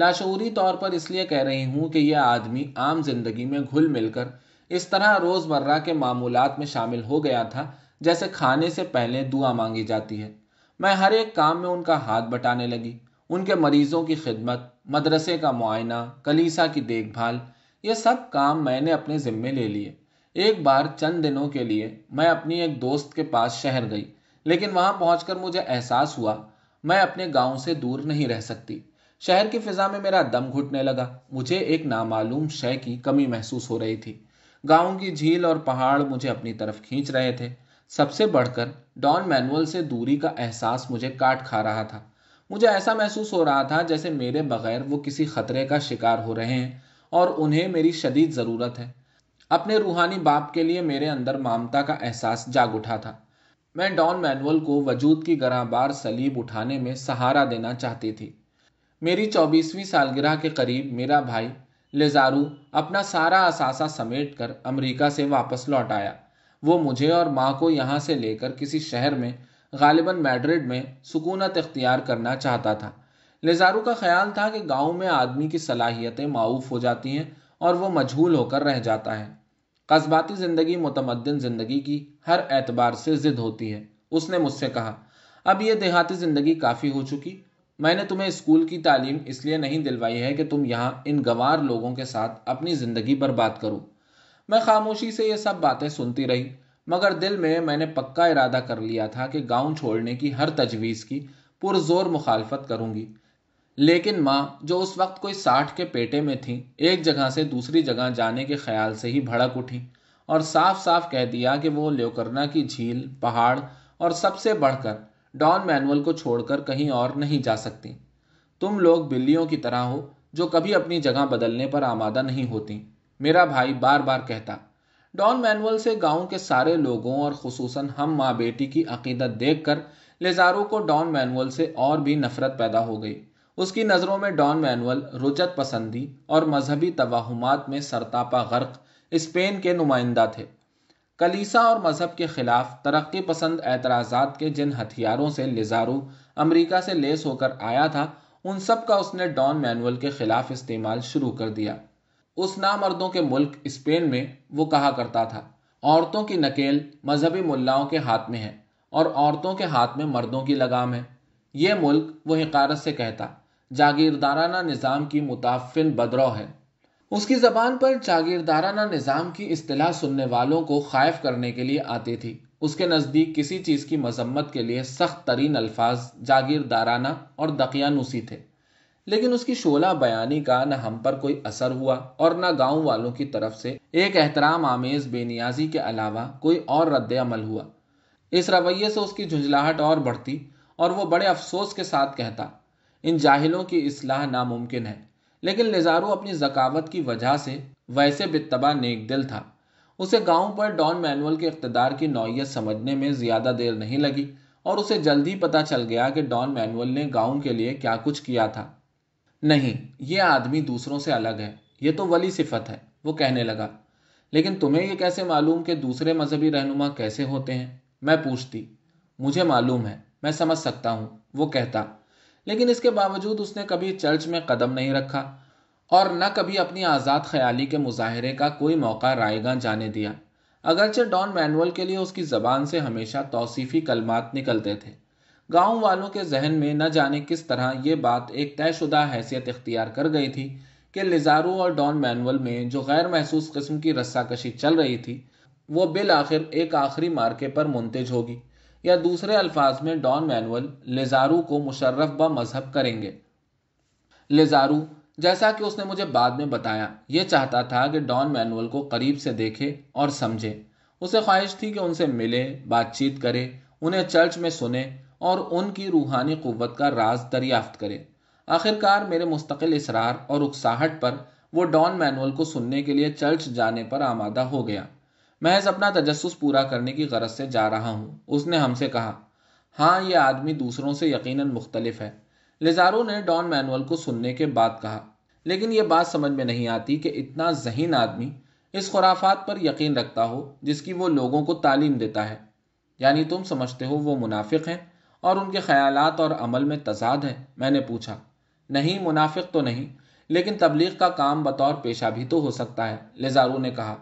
Speaker 1: लाशूरी तौर पर इसलिए कह रही हूँ कि यह आदमी आम जिंदगी में घुल मिलकर इस तरह रोज़मर्रा के मामूलत में शामिल हो गया था जैसे खाने से पहले दुआ मांगी जाती है मैं हर एक काम में उनका हाथ बटाने लगी उनके मरीजों की खिदमत मदरसे का मुआयना कलीसा की देखभाल ये सब काम मैंने अपने ज़िम्मे ले लिए एक बार चंद दिनों के लिए मैं अपनी एक दोस्त के पास शहर गई लेकिन वहाँ पहुँच मुझे एहसास हुआ मैं अपने गाँव से दूर नहीं रह सकती शहर की फिजा में मेरा दम घुटने लगा मुझे एक नामालूम शय की कमी महसूस हो रही थी गांव की झील और पहाड़ मुझे अपनी तरफ खींच रहे थे सबसे बढ़कर डॉन मैनुअल से दूरी का एहसास मुझे काट खा रहा था मुझे ऐसा महसूस हो रहा था जैसे मेरे बगैर वो किसी खतरे का शिकार हो रहे हैं और उन्हें मेरी शदीद ज़रूरत है अपने रूहानी बाप के लिए मेरे अंदर मामता का एहसास जाग उठा था मैं डॉन मैनुअल को वजूद की गराबार सलीब उठाने में सहारा देना चाहती थी मेरी चौबीसवीं सालगिरह के करीब मेरा भाई लेजारू अपना सारा असासा समेट कर अमरीका से वापस लौट आया वो मुझे और माँ को यहाँ से लेकर किसी शहर में गालिबा मैड्रिड में सुकूनत इख्तियार करना चाहता था लेजारू का ख्याल था कि गाँव में आदमी की सलाहियतें माऊफ हो जाती हैं और वह मजहूल होकर रह जाता है कस्बाती ज़िंदगी मुतमदन ज़िंदगी की हर एतबार से ज़िद होती है उसने मुझसे कहा अब यह देहाती ज़िंदगी काफ़ी हो चुकी मैंने तुम्हें स्कूल की तालीम इसलिए नहीं दिलवाई है कि तुम यहाँ इन गंवार लोगों के साथ अपनी ज़िंदगी बर्बाद करो मैं खामोशी से ये सब बातें सुनती रही मगर दिल में मैंने पक्का इरादा कर लिया था कि गांव छोड़ने की हर तजवीज़ की पुरजोर मुखालफत करूंगी लेकिन माँ जो उस वक्त कोई साठ के पेटे में थी एक जगह से दूसरी जगह जाने के ख्याल से ही भड़क उठी और साफ साफ कह दिया कि वो लेकरना की झील पहाड़ और सबसे बढ़कर डॉन मैनुअल को छोड़कर कहीं और नहीं जा सकती तुम लोग बिल्लियों की तरह हो जो कभी अपनी जगह बदलने पर आमादा नहीं होती मेरा भाई बार बार कहता डॉन मैनुअल से गांव के सारे लोगों और खसूस हम माँ बेटी की अकीदत देख कर लेजारो को डॉन मैनुअल से और भी नफरत पैदा हो गई उसकी नज़रों में डॉन मैनुअल रुचत पसंदी और मजहबी तवाहमत में सरतापा गर्क स्पेन के नुमाइंदा थे कलीसा और मजहब के खिलाफ तरक्की पसंद एतराज़ात के जिन हथियारों से लिजारू अमरीका से लेस होकर आया था उन सब का उसने डॉन मैनुअल के खिलाफ इस्तेमाल शुरू कर दिया उस नामर्दों के मुल्क स्पेन में वो कहा करता था औरतों की नकेल मजहबी मुल्लाओं के हाथ में है और औरतों के हाथ में मर्दों की लगाम है ये मुल्क वो हकारत से कहता जागीरदाराना निज़ाम की मुताफिन बदरो है उसकी ज़बान पर जागीरदाराना निज़ाम की अतलाह सुनने वालों को खायफ करने के लिए आती थी उसके नज़दीक किसी चीज़ की मजम्मत के लिए सख्त तरीन अल्फाज जागीरदाराना और दकियानूसी थे लेकिन उसकी शोला बयानी का न हम पर कोई असर हुआ और न गांव वालों की तरफ से एक एहतराम आमेज बेनियाजी के अलावा कोई और रद्द अमल हुआ इस रवैये से उसकी झुंझलाहट और बढ़ती और वो बड़े अफसोस के साथ कहता इन जाहिलों की इसलाह नामुमकिन है लेकिन लिजारू अपनी जकावत की वजह से वैसे बितबा नेक दिल था उसे गांव पर डॉन मैनुअल के इकतदार की नौीयत समझने में ज़्यादा देर नहीं लगी और उसे जल्दी पता चल गया कि डॉन मैनुअल ने गांव के लिए क्या कुछ किया था नहीं ये आदमी दूसरों से अलग है ये तो वली सिफत है वो कहने लगा लेकिन तुम्हें ये कैसे मालूम कि दूसरे मजहबी रहनुमा कैसे होते हैं मैं पूछती मुझे मालूम है मैं समझ सकता हूँ वो कहता लेकिन इसके बावजूद उसने कभी चर्च में कदम नहीं रखा और न कभी अपनी आज़ाद ख्याली के मुजाहरे का कोई मौका रायगा जाने दिया अगरचे डॉन मैनुअल के लिए उसकी ज़बान से हमेशा तोसीफ़ी कलमात निकलते थे गांव वालों के जहन में न जाने किस तरह ये बात एक तयशुदा हैसियत इख्तियार कर गई थी कि लिजारू और डॉन मैनुअल में जो गैर महसूस किस्म की रस्साकशी चल रही थी वो बिल आखिर एक आखिरी मार्के पर मुंतज होगी या दूसरे अल्फाज में डॉन मैनुअल लेजारू को मुशर्रफ ब मजहब करेंगे लेजारू जैसा कि उसने मुझे बाद में बताया ये चाहता था कि डॉन मैनुअल को करीब से देखे और समझे उसे ख्वाहिश थी कि उनसे मिले बातचीत करे उन्हें चर्च में सुने और उनकी रूहानी क़वत का राज दरियाफ्त करें आखिरकार मेरे मुस्तकिल इसरार और उकसाहट पर वो डॉन मैनुअल को सुनने के लिए चर्च जाने पर आमादा हो गया महज अपना तजस्स पूरा करने की गरज से जा रहा हूँ उसने हमसे कहा हाँ ये आदमी दूसरों से यकीन मुख्तलिफ है लिजारो ने डॉन मैनुअल को सुनने के बाद कहा लेकिन ये बात समझ में नहीं आती कि इतना जहीन आदमी इस खुराफात पर यकीन रखता हो जिसकी वो लोगों को तालीम देता है यानी तुम समझते हो वो मुनाफिक हैं और उनके ख्याल और अमल में तजाद है मैंने पूछा नहीं मुनाफिक तो नहीं लेकिन तबलीग का काम बतौर पेशा भी तो हो सकता है लेजारू ने कहा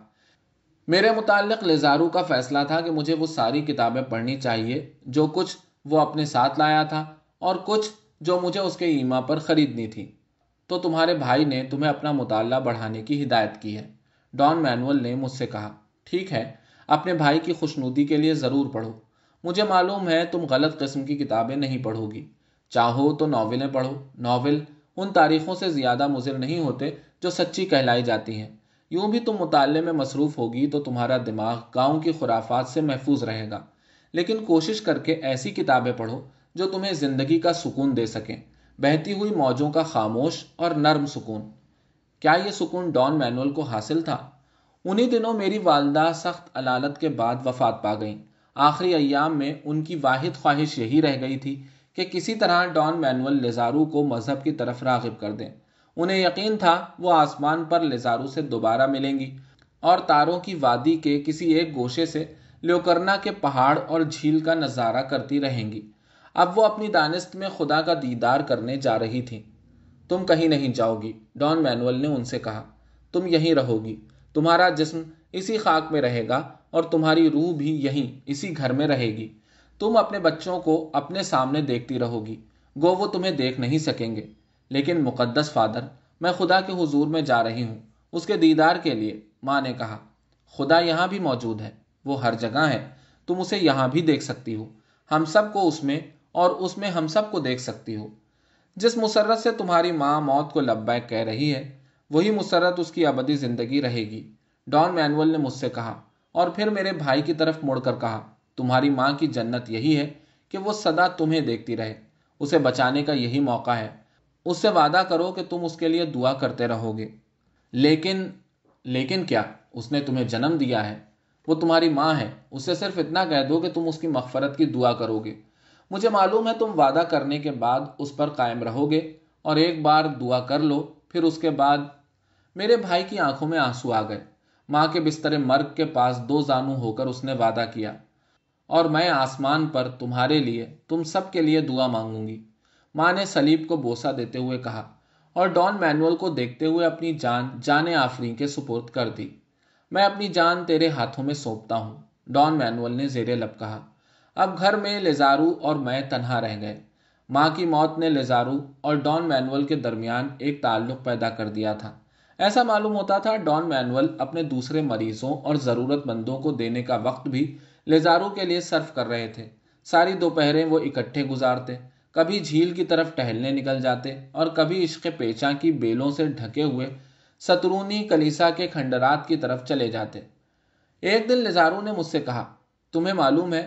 Speaker 1: मेरे मुतालिक लेजारू का फैसला था कि मुझे वो सारी किताबें पढ़नी चाहिए जो कुछ वो अपने साथ लाया था और कुछ जो मुझे उसके ईमा पर ख़रीदनी थी तो तुम्हारे भाई ने तुम्हें अपना मुताल बढ़ाने की हिदायत की है डॉन मैनुअल ने मुझसे कहा ठीक है अपने भाई की खुशनुदी के लिए ज़रूर पढ़ो मुझे मालूम है तुम गलत कस्म की किताबें नहीं पढ़ोगी चाहो तो नावलें पढ़ो नावल उन तारीखों से ज़्यादा मुजिर नहीं होते जो सच्ची कहलाई जाती हैं यूं भी तुम मुताले में मसरूफ़ होगी तो तुम्हारा दिमाग गाँव की खुराफात से महफूज रहेगा लेकिन कोशिश करके ऐसी किताबें पढ़ो जो तुम्हें ज़िंदगी का सुकून दे सकें बहती हुई मौजों का खामोश और नर्म सुकून क्या यह सुकून डॉन मैनुअल को हासिल था उन्हीं दिनों मेरी वालदा सख्त अलालत के बाद वफात पा गईं आखिरी अयाम में उनकी वाद ख्वाहिश यही रह गई थी कि किसी तरह डॉन मैनुअल लेजारू को मज़हब की तरफ रागब कर दें उन्हें यकीन था वो आसमान पर लेजारू से दोबारा मिलेंगी और तारों की वादी के किसी एक गोशे से ल्योकरना के पहाड़ और झील का नज़ारा करती रहेंगी अब वो अपनी दानिस्त में खुदा का दीदार करने जा रही थी तुम कहीं नहीं जाओगी डॉन मैनुअल ने उनसे कहा तुम यहीं रहोगी तुम्हारा जिसम इसी खाक में रहेगा और तुम्हारी रूह भी यहीं इसी घर में रहेगी तुम अपने बच्चों को अपने सामने देखती रहोगी गो वो तुम्हें देख नहीं सकेंगे लेकिन मुकद्दस फादर मैं खुदा के हुजूर में जा रही हूँ उसके दीदार के लिए माँ ने कहा खुदा यहाँ भी मौजूद है वो हर जगह है तुम उसे यहाँ भी देख सकती हो हम सब को उसमें और उसमें हम सब को देख सकती हो जिस मुसरत से तुम्हारी माँ मौत को लब्बैक कह रही है वही मुसरत उसकी अबदी ज़िंदगी रहेगी डॉन मैनुअल ने मुझसे कहा और फिर मेरे भाई की तरफ मुड़कर कहा तुम्हारी माँ की जन्नत यही है कि वो सदा तुम्हें देखती रहे उसे बचाने का यही मौका है उससे वादा करो कि तुम उसके लिए दुआ करते रहोगे लेकिन लेकिन क्या उसने तुम्हें जन्म दिया है वो तुम्हारी माँ है उसे सिर्फ इतना कह दो कि तुम उसकी मफफरत की दुआ करोगे मुझे मालूम है तुम वादा करने के बाद उस पर कायम रहोगे और एक बार दुआ कर लो फिर उसके बाद मेरे भाई की आंखों में आंसू आ गए माँ के बिस्तरे मर्ग के पास दो जानू होकर उसने वादा किया और मैं आसमान पर तुम्हारे लिए तुम सब के लिए दुआ मांगूंगी माँ ने सलीब को बोसा देते हुए कहा और डॉन मैनुअल को देखते हुए अपनी जान जाने आफरीन के सुपुर्द कर दी मैं अपनी जान तेरे हाथों में सौंपता हूँ डॉन मैनुअल ने जेरे लब कहा अब घर में लेजारू और मैं तनहा रह गए माँ की मौत ने लेजारू और डॉन मैनुअल के दरमियान एक ताल्लुक पैदा कर दिया था ऐसा मालूम होता था डॉन मैनुअल अपने दूसरे मरीजों और ज़रूरतमंदों को देने का वक्त भी लेजारू के लिए सर्फ कर रहे थे सारी दोपहरें वो इकट्ठे गुजारते कभी झील की तरफ टहलने निकल जाते और कभी इश्क पेचा की बेलों से ढके हुए सतरूनी कलीसा के खंडरात की तरफ चले जाते एक दिन लेजारू ने मुझसे कहा तुम्हें मालूम है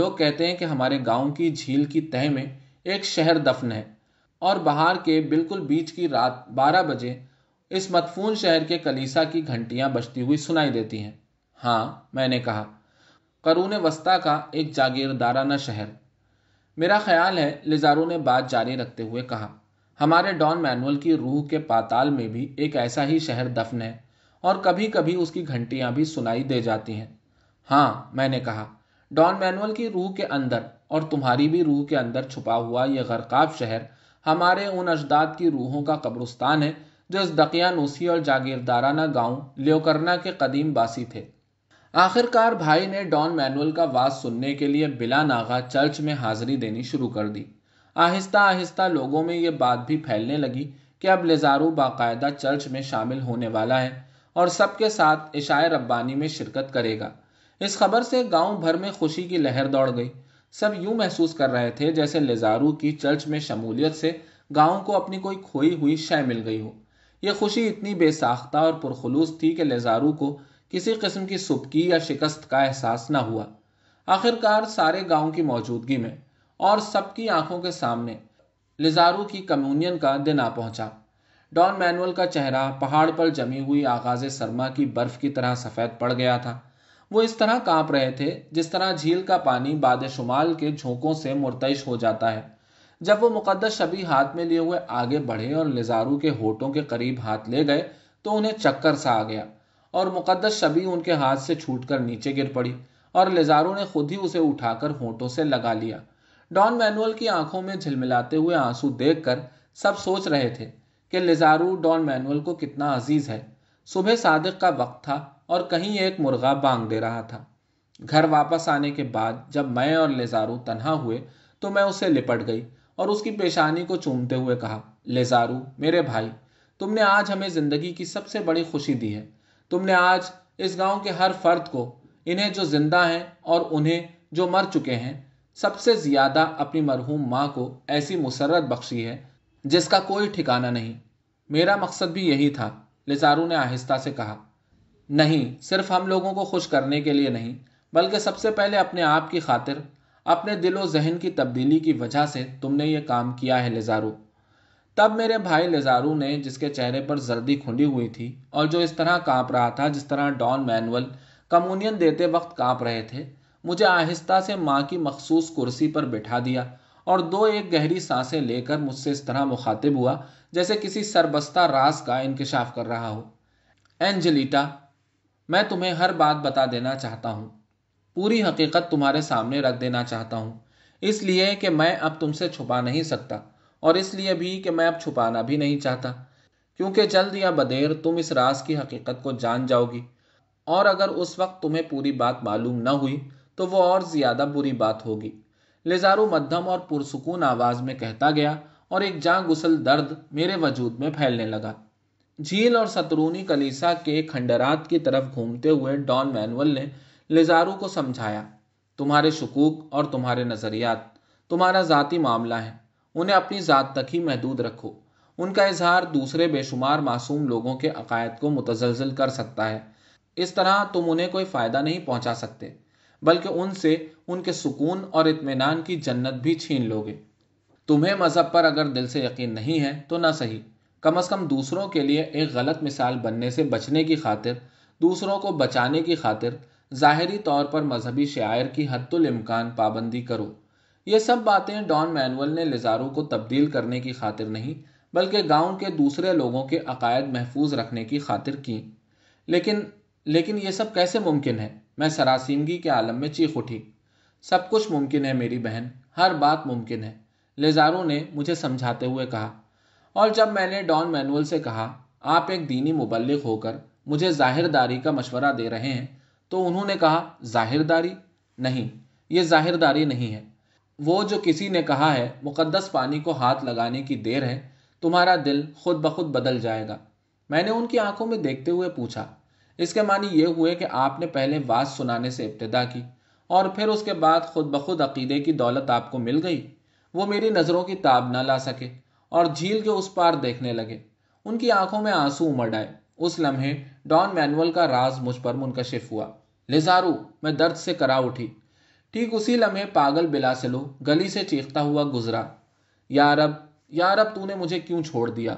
Speaker 1: लोग कहते हैं कि हमारे गांव की झील की तह में एक शहर दफन है और बाहर के बिल्कुल बीच की रात 12 बजे इस मतफून शहर के कलीसा की घंटियां बजती हुई सुनाई देती हैं हाँ मैंने कहा करूने वस्ता का एक जागीरदाराना शहर मेरा ख्याल है लिजारो ने बात जारी रखते हुए कहा हमारे डॉन मैनुअल की रूह के पाताल में भी एक ऐसा ही शहर दफन है और कभी कभी उसकी घंटियां भी सुनाई दे जाती हैं हाँ मैंने कहा डॉन मैनुअल की रूह के अंदर और तुम्हारी भी रूह के अंदर छुपा हुआ यह गरकाब शहर हमारे उन अजदाद की रूहों का कब्रस्तान है जो इस नूसी और जागीरदाराना गांव लियोकरना के कदीम बासी थे आखिरकार भाई ने डॉन मैनुअल का वाज सुनने के लिए बिला नागा चर्च में हाजिरी देनी शुरू कर दी आहिस्ता आहिस्ता लोगों में ये बात भी फैलने लगी कि अब लेजारू बाकायदा चर्च में शामिल होने वाला है और सबके साथ इशाए रब्बानी में शिरकत करेगा इस खबर से गांव भर में खुशी की लहर दौड़ गई सब यूं महसूस कर रहे थे जैसे लेजारू की चर्च में शमूलियत से गांव को अपनी कोई खोई हुई शय मिल गई हो यह खुशी इतनी बेसाख्ता और पुरखलूस थी कि लेजारू को किसी किस्म की सुबकी या शिकस्त का एहसास न हुआ आखिरकार सारे गांव की मौजूदगी में और सबकी आंखों के सामने लेजारू की कम्यूनियन का दिन आ पहुंचा डॉन मैनुअल का चेहरा पहाड़ पर जमी हुई आगाज सरमा की बर्फ की तरह सफ़ेद पड़ गया था वो इस तरह कांप रहे थे जिस तरह झील का पानी बाद शुमाल के झोंकों से मुर्तश हो जाता है जब वो मुकदस शबी हाथ में लिए हुए आगे बढ़े और लिजारू के होठों के करीब हाथ ले गए तो उन्हें चक्कर सा आ गया और मुकदस शबी उनके हाथ से छूटकर नीचे गिर पड़ी और लिजारू ने खुद ही उसे उठाकर होठों से लगा लिया डॉन मैनुअल की आंखों में झिलमिलाते हुए आंसू देखकर सब सोच रहे थे कि लिजारू डॉन मैनुअल को कितना अजीज है सुबह सादिक का वक्त था और कहीं एक मुर्गा बांग दे रहा था घर वापस आने के बाद जब मैं और लेजारू तनहा हुए तो मैं उसे लिपट गई और उसकी पेशानी को चूमते हुए कहा लेजारू मेरे भाई तुमने आज हमें ज़िंदगी की सबसे बड़ी खुशी दी है तुमने आज इस गांव के हर फर्द को इन्हें जो जिंदा हैं और उन्हें जो मर चुके हैं सबसे ज़्यादा अपनी मरहूम माँ को ऐसी मुसरत बख्शी है जिसका कोई ठिकाना नहीं मेरा मकसद भी यही था लिजारू ने आहिस्ता से कहा नहीं सिर्फ हम लोगों को खुश करने के लिए नहीं बल्कि सबसे पहले अपने आप की खातिर अपने दिलो जहन की तब्दीली की वजह से तुमने ये काम किया है लेजारू तब मेरे भाई लेजारू ने जिसके चेहरे पर जर्दी खुंडी हुई थी और जो इस तरह कांप रहा था जिस तरह डॉन मैनुअल कम्युनियन देते वक्त कांप रहे थे मुझे आहिस्ता से माँ की मखसूस कुर्सी पर बैठा दिया और दो एक गहरी सांसें लेकर मुझसे इस तरह मुखातिब हुआ जैसे किसी सरबस्ता रास का इंकशाफ कर रहा हो एंजलीटा मैं तुम्हें हर बात बता देना चाहता हूँ पूरी हकीकत तुम्हारे सामने रख देना चाहता हूँ इसलिए कि मैं अब तुमसे छुपा नहीं सकता और इसलिए भी कि मैं अब छुपाना भी नहीं चाहता क्योंकि जल्द या बदेर तुम इस राज की हकीकत को जान जाओगी और अगर उस वक्त तुम्हें पूरी बात मालूम न हुई तो वो और ज़्यादा बुरी बात होगी लिजारू मध्यम और पुरसकून आवाज़ में कहता गया और एक जान गुसल दर्द मेरे वजूद में फैलने लगा झील और सतरूनी कलीसा के खंडरात की तरफ घूमते हुए डॉन मैनुअल ने लेजारू को समझाया तुम्हारे शकूक और तुम्हारे नज़रियात तुम्हारा ज़ाती मामला है उन्हें अपनी ज़ात तक ही महदूद रखो उनका इजहार दूसरे बेशुमार मासूम लोगों के अकायद को मुतजलजल कर सकता है इस तरह तुम उन्हें कोई फ़ायदा नहीं पहुंचा सकते बल्कि उनसे उनके सुकून और इतमान की जन्नत भी छीन लोगे तुम्हें मज़हब पर अगर दिल से यकीन नहीं है तो ना सही कम अज़ कम दूसरों के लिए एक गलत मिसाल बनने से बचने की खातिर दूसरों को बचाने की खातिर ज़ाहरी तौर पर मजहबी शायर की हतुलमकान पाबंदी करो ये सब बातें डॉन मैनुअल ने लिजारो को तब्दील करने की खातिर नहीं बल्कि गांव के दूसरे लोगों के अकायद महफूज रखने की खातिर की लेकिन लेकिन ये सब कैसे मुमकिन है मैं सरासीमगी के आलम में चीख उठी सब कुछ मुमकिन है मेरी बहन हर बात मुमकिन है लेजारो ने मुझे समझाते हुए कहा और जब मैंने डॉन मैनुअल से कहा आप एक दीनी मुबलक होकर मुझे जाहिरदारी का मशवरा दे रहे हैं तो उन्होंने कहा जाहिरदारी नहीं ये जाहिरदारी नहीं है वो जो किसी ने कहा है मुक़दस पानी को हाथ लगाने की देर है तुम्हारा दिल खुद ब खुद बदल जाएगा मैंने उनकी आंखों में देखते हुए पूछा इसके मानी ये हुए कि आपने पहले वाज सुनाने से इब्तदा की और फिर उसके बाद खुद ब खुद अकीदे की दौलत आपको मिल गई वो मेरी नज़रों की ताब ना ला सके और झील के उस पार देखने लगे उनकी आंखों में आंसू उमड़ आए उस लम्हे डॉन मैनुअल का राज मुझ पर मुनकशिफ हुआ लिजारू मैं दर्द से करा उठी ठीक उसी लम्हे पागल बिलासिलो गली से चीखता हुआ गुजरा यार अब यार अब तूने मुझे क्यों छोड़ दिया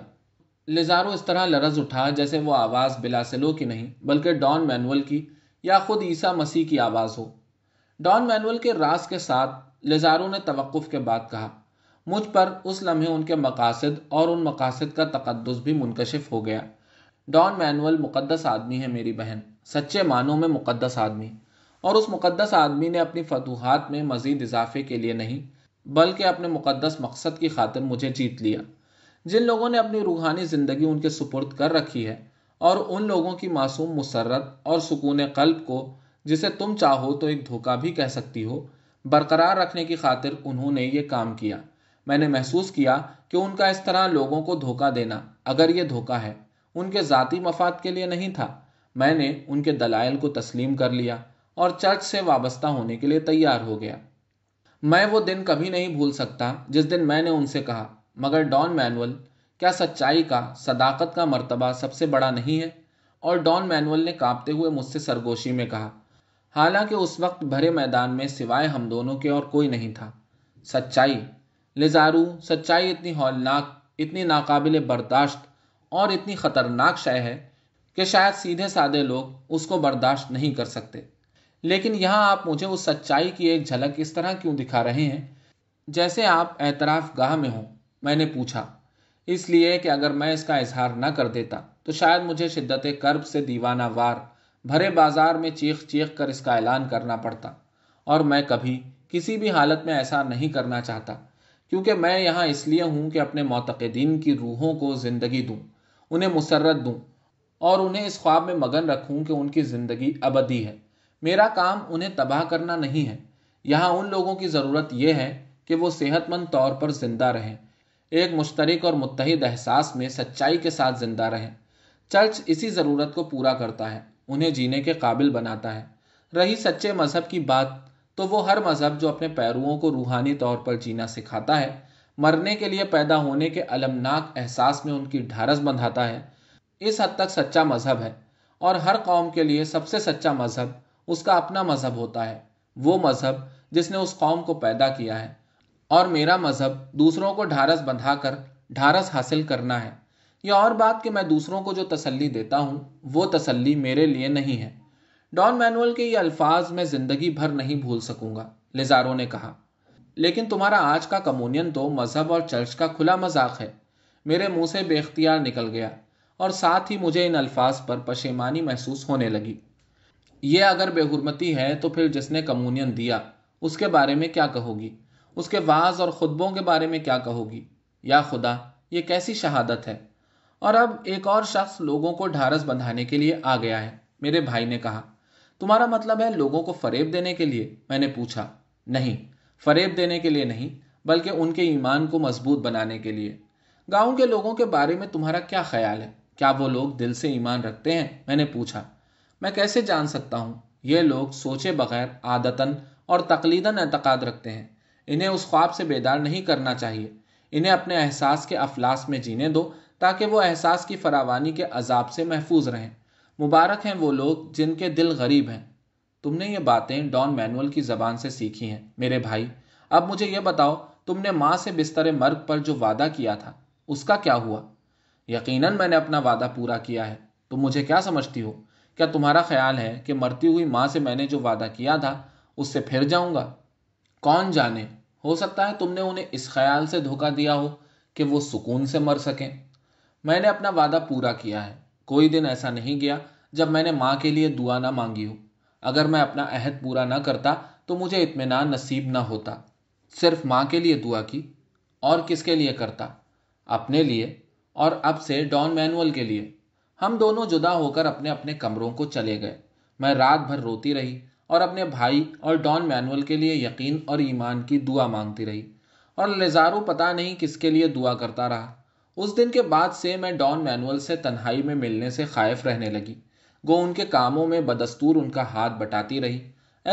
Speaker 1: लिजारो इस तरह लरज उठा जैसे वो आवाज़ बिलासिलो की नहीं बल्कि डॉन मैनुअल की या खुद ईसा मसीह की आवाज़ हो डॉन मैनुअल के रास के साथ लिजारो ने तवक़ुफ़ के बाद कहा मुझ पर उस लम्हे उनके मकासद और उन मकासद का तकदस भी मुनकशिफ हो गया डॉन मैनुअल मुकदस आदमी है मेरी बहन सच्चे मानों में मुकदस आदमी और उस मुकदस आदमी ने अपनी फतूहत में मज़ीद इजाफे के लिए नहीं बल्कि अपने मुकदस मकसद की खातिर मुझे जीत लिया जिन लोगों ने अपनी रूहानी ज़िंदगी उनके सुपुर्द कर रखी है और उन लोगों की मासूम मुसरत और सुकून कल्ब को जिसे तुम चाहो तो एक धोखा भी कह सकती हो बरकरार रखने की खातिर उन्होंने ये काम किया मैंने महसूस किया कि उनका इस तरह लोगों को धोखा देना अगर ये धोखा है उनके ज़ाती मफाद के लिए नहीं था मैंने उनके दलाइल को तस्लीम कर लिया और चर्च से वाबस्ता होने के लिए तैयार हो गया मैं वो दिन कभी नहीं भूल सकता जिस दिन मैंने उनसे कहा मगर डॉन मैनुअल क्या सच्चाई का सदाकत का मर्तबा सबसे बड़ा नहीं है और डॉन मैनुअल ने कांपते हुए मुझसे सरगोशी में कहा हालांकि उस वक्त भरे मैदान में सिवाय हम दोनों के और कोई नहीं था सच्चाई लिजारू सच्चाई इतनी हौलनाक इतनी नाकाबिल बर्दाश्त और इतनी ख़तरनाक शय है कि शायद सीधे साधे लोग उसको बर्दाश्त नहीं कर सकते लेकिन यहाँ आप मुझे उस सच्चाई की एक झलक इस तरह क्यों दिखा रहे हैं जैसे आप एतराफ़ गाह में हों मैंने पूछा इसलिए कि अगर मैं इसका इजहार न कर देता तो शायद मुझे शिद्दत कर्ब से दीवाना वार भरे बाजार में चीख चीख कर इसका ऐलान करना पड़ता और मैं कभी किसी भी हालत में ऐसा नहीं करना चाहता क्योंकि मैं यहाँ इसलिए हूँ कि अपने मोतकदीन की रूहों को ज़िंदगी दूँ उन्हें मुसरत दूँ और उन्हें इस ख्वाब में मगन रखूं कि उनकी ज़िंदगी अबदी है मेरा काम उन्हें तबाह करना नहीं है यहाँ उन लोगों की ज़रूरत यह है कि वो सेहतमंद तौर पर ज़िंदा रहें एक मुश्तरक और मुतहद एहसास में सच्चाई के साथ ज़िंदा रहें चर्च इसी ज़रूरत को पूरा करता है उन्हें जीने के काबिल बनाता है रही सच्चे मज़हब की बात तो वो हर मज़हब जो अपने पैरुओं को रूहानी तौर पर जीना सिखाता है मरने के लिए पैदा होने के अलमनाक एहसास में उनकी ढारस बंधाता है इस हद तक सच्चा मज़हब है और हर कौम के लिए सबसे सच्चा मज़हब उसका अपना मज़हब होता है वो मज़हब जिसने उस कौम को पैदा किया है और मेरा मज़हब दूसरों को ढारस बंधा कर ढारस हासिल करना है यह और बात कि मैं दूसरों को जो तसल्ली देता हूँ वो तसल्ली मेरे लिए नहीं है डॉन मैनुअल के ये अल्फाज मैं ज़िंदगी भर नहीं भूल सकूंगा लिजारो ने कहा लेकिन तुम्हारा आज का कम्युनियन तो मज़हब और चर्च का खुला मजाक है मेरे मुंह से बेख्तियार निकल गया और साथ ही मुझे इन अल्फाज पर पशेमानी महसूस होने लगी ये अगर बेहरमती है तो फिर जिसने कम्यूनियन दिया उसके बारे में क्या कहोगी उसके वाज और खुतबों के बारे में क्या कहोगी या खुदा ये कैसी शहादत है और अब एक और शख्स लोगों को ढारस बंधाने के लिए आ गया है मेरे भाई ने कहा तुम्हारा मतलब है लोगों को फरेब देने के लिए मैंने पूछा नहीं फरेब देने के लिए नहीं बल्कि उनके ईमान को मजबूत बनाने के लिए गांव के लोगों के बारे में तुम्हारा क्या ख्याल है क्या वो लोग दिल से ईमान रखते हैं मैंने पूछा मैं कैसे जान सकता हूँ ये लोग सोचे बगैर आदतन और तकलीदन एतकाद रखते हैं इन्हें उस ख्वाब से बेदार नहीं करना चाहिए इन्हें अपने एहसास के अफलास में जीने दो ताकि वो एहसास की फरावानी के अजाब से महफूज रहें मुबारक हैं वो लोग जिनके दिल गरीब हैं तुमने ये बातें डॉन मैनुअल की ज़बान से सीखी हैं मेरे भाई अब मुझे यह बताओ तुमने माँ से बिस्तर मर्ग पर जो वादा किया था उसका क्या हुआ यकीनन मैंने अपना वादा पूरा किया है तुम मुझे क्या समझती हो क्या तुम्हारा ख्याल है कि मरती हुई माँ से मैंने जो वादा किया था उससे फिर जाऊंगा कौन जाने हो सकता है तुमने उन्हें इस ख्याल से धोखा दिया हो कि वो सुकून से मर सकें मैंने अपना वादा पूरा किया है कोई दिन ऐसा नहीं गया जब मैंने माँ के लिए दुआ ना मांगी हो अगर मैं अपना अहद पूरा ना करता तो मुझे इतमान नसीब ना होता सिर्फ माँ के लिए दुआ की और किसके लिए करता अपने लिए और अब से डॉन मैनुअल के लिए हम दोनों जुदा होकर अपने अपने कमरों को चले गए मैं रात भर रोती रही और अपने भाई और डॉन मैनुअल के लिए यकीन और ईमान की दुआ मांगती रही और लेजारो पता नहीं किसके लिए दुआ करता रहा उस दिन के बाद से मैं डॉन मैनुअल से तन्हाई में मिलने से खायफ रहने लगी गो उनके कामों में बदस्तूर उनका हाथ बटाती रही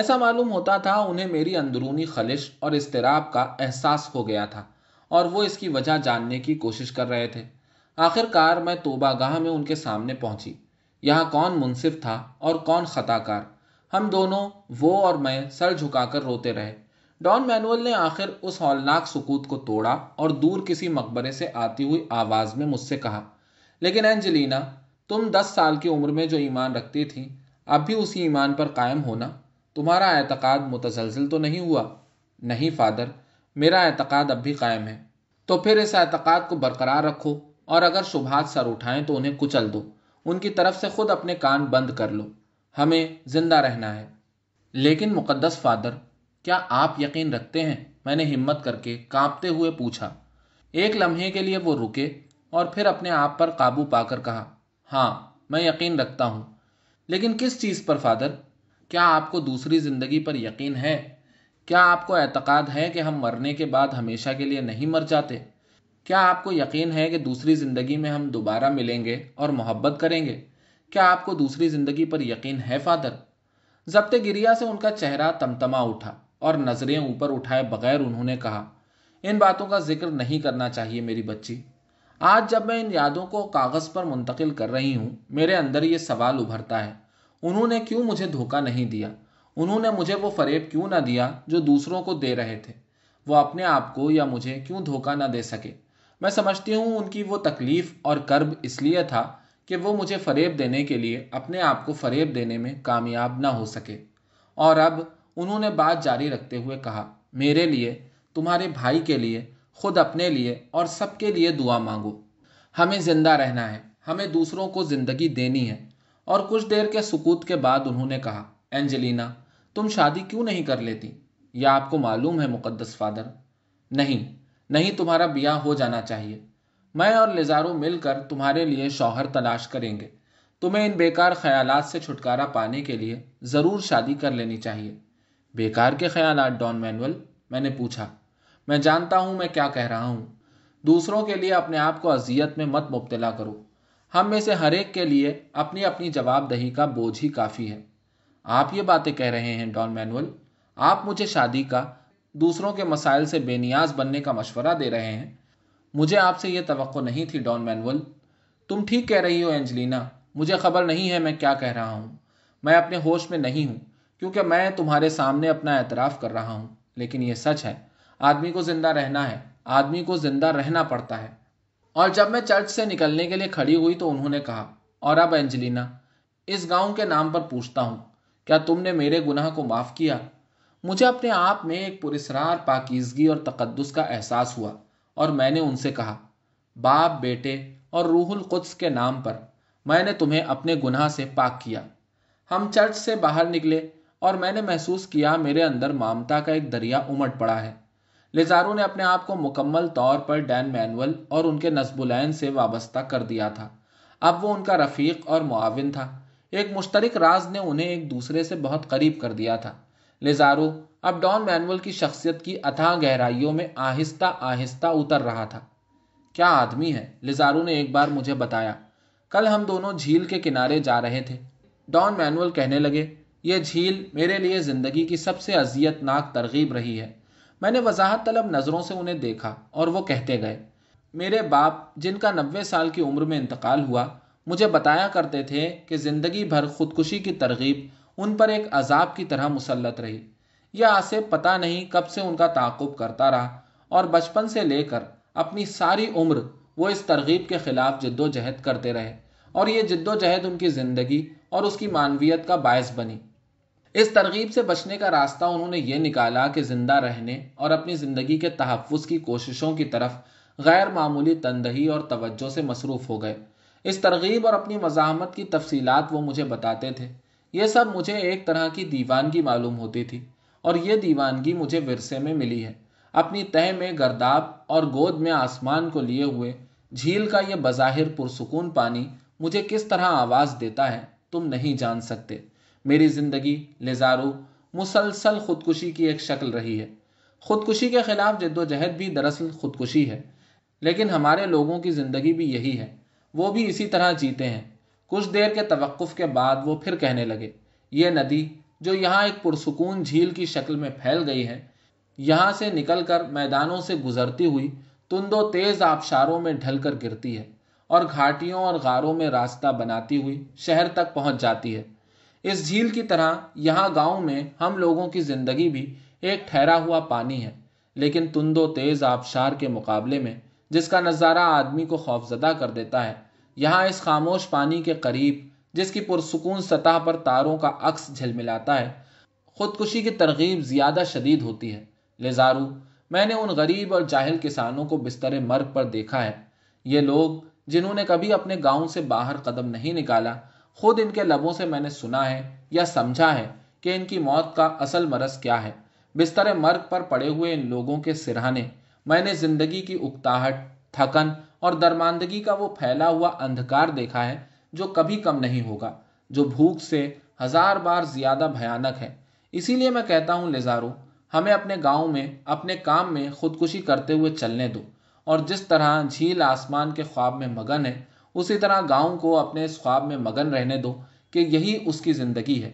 Speaker 1: ऐसा मालूम होता था उन्हें मेरी अंदरूनी खलिश और इसतराब का एहसास हो गया था और वो इसकी वजह जानने की कोशिश कर रहे थे आखिरकार मैं तोबागाह में उनके सामने पहुंची यहाँ कौन मुनसिफ था और कौन खताकार हम दोनों वो और मैं सर झुकाकर रोते रहे डॉन मैनुअल ने आखिर उस हौलनाक सुकूत को तोड़ा और दूर किसी मकबरे से आती हुई आवाज़ में मुझसे कहा लेकिन एंजलिना तुम दस साल की उम्र में जो ईमान रखती थी अब भी उसी ईमान पर कायम होना तुम्हारा एतक़ाद मुतजलजल तो नहीं हुआ नहीं फादर मेरा एतक़ाद अब भी कायम है तो फिर इस एतक़ाद को बरकरार रखो और अगर शुभात सर उठाएं तो उन्हें कुचल दो उनकी तरफ से खुद अपने कान बंद कर लो हमें जिंदा रहना है लेकिन मुकद्दस फादर क्या आप यकीन रखते हैं मैंने हिम्मत करके कांपते हुए पूछा एक लम्हे के लिए वो रुके और फिर अपने आप पर काबू पाकर कहा हाँ मैं यकीन रखता हूँ लेकिन किस चीज़ पर फादर क्या आपको दूसरी ज़िंदगी पर यकीन है क्या आपको एतक़ाद है कि हम मरने के बाद हमेशा के लिए नहीं मर जाते क्या आपको यकीन है कि दूसरी ज़िंदगी में हम दोबारा मिलेंगे और मोहब्बत करेंगे क्या आपको दूसरी ज़िंदगी पर यकीन है फादर जब्त गिरिया से उनका चेहरा तमतमा उठा और नज़रें ऊपर उठाए बगैर उन्होंने कहा इन बातों का जिक्र नहीं करना चाहिए मेरी बच्ची आज जब मैं इन यादों को कागज़ पर मुंतकिल कर रही हूँ मेरे अंदर ये सवाल उभरता है उन्होंने क्यों मुझे धोखा नहीं दिया उन्होंने मुझे वो फरेब क्यों ना दिया जो दूसरों को दे रहे थे वो अपने आप को या मुझे क्यों धोखा ना दे सके मैं समझती हूँ उनकी वो तकलीफ़ और कर्ब इसलिए था कि वो मुझे फरेब देने के लिए अपने आप को फरेब देने में कामयाब ना हो सके और अब उन्होंने बात जारी रखते हुए कहा मेरे लिए तुम्हारे भाई के लिए खुद अपने लिए और सबके लिए दुआ मांगो हमें ज़िंदा रहना है हमें दूसरों को ज़िंदगी देनी है और कुछ देर के सुकूत के बाद उन्होंने कहा एंजेलिना तुम शादी क्यों नहीं कर लेती यह आपको मालूम है मुकद्दस फादर नहीं नहीं तुम्हारा बिया हो जाना चाहिए मैं और लिजारो मिलकर तुम्हारे लिए शौहर तलाश करेंगे तुम्हें इन बेकार ख्याल से छुटकारा पाने के लिए ज़रूर शादी कर लेनी चाहिए बेकार के ख्याल डॉन मैनुअल मैंने पूछा मैं जानता हूं मैं क्या कह रहा हूं दूसरों के लिए अपने आप को अजियत में मत मुबतला करो हम में से हर एक के लिए अपनी अपनी जवाबदही का बोझ ही काफ़ी है आप ये बातें कह रहे हैं डॉन मैनुअल आप मुझे शादी का दूसरों के मसाइल से बेनियाज बनने का मशवरा दे रहे हैं मुझे आपसे यह तो नहीं थी डॉन मैनुअल तुम ठीक कह रही हो एंजलिना मुझे खबर नहीं है मैं क्या कह रहा हूँ मैं अपने होश में नहीं हूँ क्योंकि मैं तुम्हारे सामने अपना एतराफ़ कर रहा हूँ लेकिन यह सच है आदमी को ज़िंदा रहना है आदमी को ज़िंदा रहना पड़ता है और जब मैं चर्च से निकलने के लिए खड़ी हुई तो उन्होंने कहा और अब एंजलिना इस गांव के नाम पर पूछता हूँ क्या तुमने मेरे गुनाह को माफ़ किया मुझे अपने आप में एक पुरस्ार पाकिजगी और तकदस का एहसास हुआ और मैंने उनसे कहा बाप बेटे और रूहुल कुद्स के नाम पर मैंने तुम्हें अपने गुनाह से पाक किया हम चर्च से बाहर निकले और मैंने महसूस किया मेरे अंदर मामता का एक दरिया उमट पड़ा है लेजारो ने अपने आप को मुकम्मल तौर पर डैन मैनुअल और उनके नस्बुलैन से वाबस्ता कर दिया था अब वो उनका रफ़ीक और मुआविन था एक मुश्तरक राज ने उन्हें एक दूसरे से बहुत करीब कर दिया था लेजारो अब डॉन मैनुअल की शख्सियत की अथाह गहराइयों में आहिस्ता आहिस्ता उतर रहा था क्या आदमी है लिजारो ने एक बार मुझे बताया कल हम दोनों झील के किनारे जा रहे थे डॉन मैनुअल कहने लगे यह झील मेरे लिए ज़िंदगी की सबसे अजियतनाक तरगीब रही है मैंने वजाहत तलब नज़रों से उन्हें देखा और वो कहते गए मेरे बाप जिनका नब्बे साल की उम्र में इंतकाल हुआ मुझे बताया करते थे कि ज़िंदगी भर खुदकुशी की तरगीब उन पर एक अजाब की तरह मुसलत रही यह आसिफ पता नहीं कब से उनका ताकुब करता रहा और बचपन से लेकर अपनी सारी उम्र वो इस तरगीब के खिलाफ जद्दोजहद करते रहे और ये जद्दोजहद उनकी ज़िंदगी और उसकी मानवीयत का बायस बनी इस तरगीब से बचने का रास्ता उन्होंने ये निकाला कि ज़िंदा रहने और अपनी ज़िंदगी के तहफ़ की कोशिशों की तरफ गैर मामूली तनदही और तवज्जो से मसरूफ़ हो गए इस तरगीब और अपनी मज़ामत की तफसीलात वो मुझे बताते थे ये सब मुझे एक तरह की दीवानगी मालूम होती थी और ये दीवानगी मुझे विरसे में मिली है अपनी तह में गर्दाब और गोद में आसमान को लिए हुए झील का यह बज़ाहिर पुरसकून पानी मुझे किस तरह आवाज़ देता है तुम नहीं जान सकते मेरी ज़िंदगी लेजारू मुसलसल खुदकुशी की एक शक्ल रही है खुदकुशी के खिलाफ जद्दोजहद भी दरअसल खुदकुशी है लेकिन हमारे लोगों की ज़िंदगी भी यही है वो भी इसी तरह जीते हैं कुछ देर के तवक़ के बाद वो फिर कहने लगे ये नदी जो यहाँ एक पुरसकून झील की शक्ल में फैल गई है यहाँ से निकल कर मैदानों से गुजरती हुई तुंदो तेज आबशारों में ढल कर गिरती है और घाटियों और गारों में रास्ता बनाती हुई शहर तक पहुँच जाती है इस झील की तरह यहाँ गाँव में हम लोगों की ज़िंदगी भी एक ठहरा हुआ पानी है लेकिन तुंदो तेज़ आबशार के मुकाबले में जिसका नज़ारा आदमी को खौफजदा कर देता है यहाँ इस खामोश पानी के करीब जिसकी पुरसकून सतह पर तारों का अक्स झिलमिलाता है खुदकुशी की तरगीब ज़्यादा शदीद होती है लेजारू मैंने उन गरीब और जाहिल किसानों को बिस्तर मर्ग पर देखा है ये लोग जिन्होंने कभी अपने गाँव से बाहर कदम नहीं निकाला खुद इनके लबों से मैंने सुना है या समझा है कि इनकी मौत का असल मरस क्या है बिस्तर मर्ग पर पड़े हुए इन लोगों के सिरहाने मैंने जिंदगी की उकताहट थकन और दरमांदगी का वो फैला हुआ अंधकार देखा है जो कभी कम नहीं होगा जो भूख से हजार बार ज्यादा भयानक है इसीलिए मैं कहता हूँ लेजारो हमें अपने गांव में अपने काम में खुदकुशी करते हुए चलने दो और जिस तरह झील आसमान के ख्वाब में मगन है उसी तरह गांव को अपने इस ख्वाब में मगन रहने दो कि यही उसकी ज़िंदगी है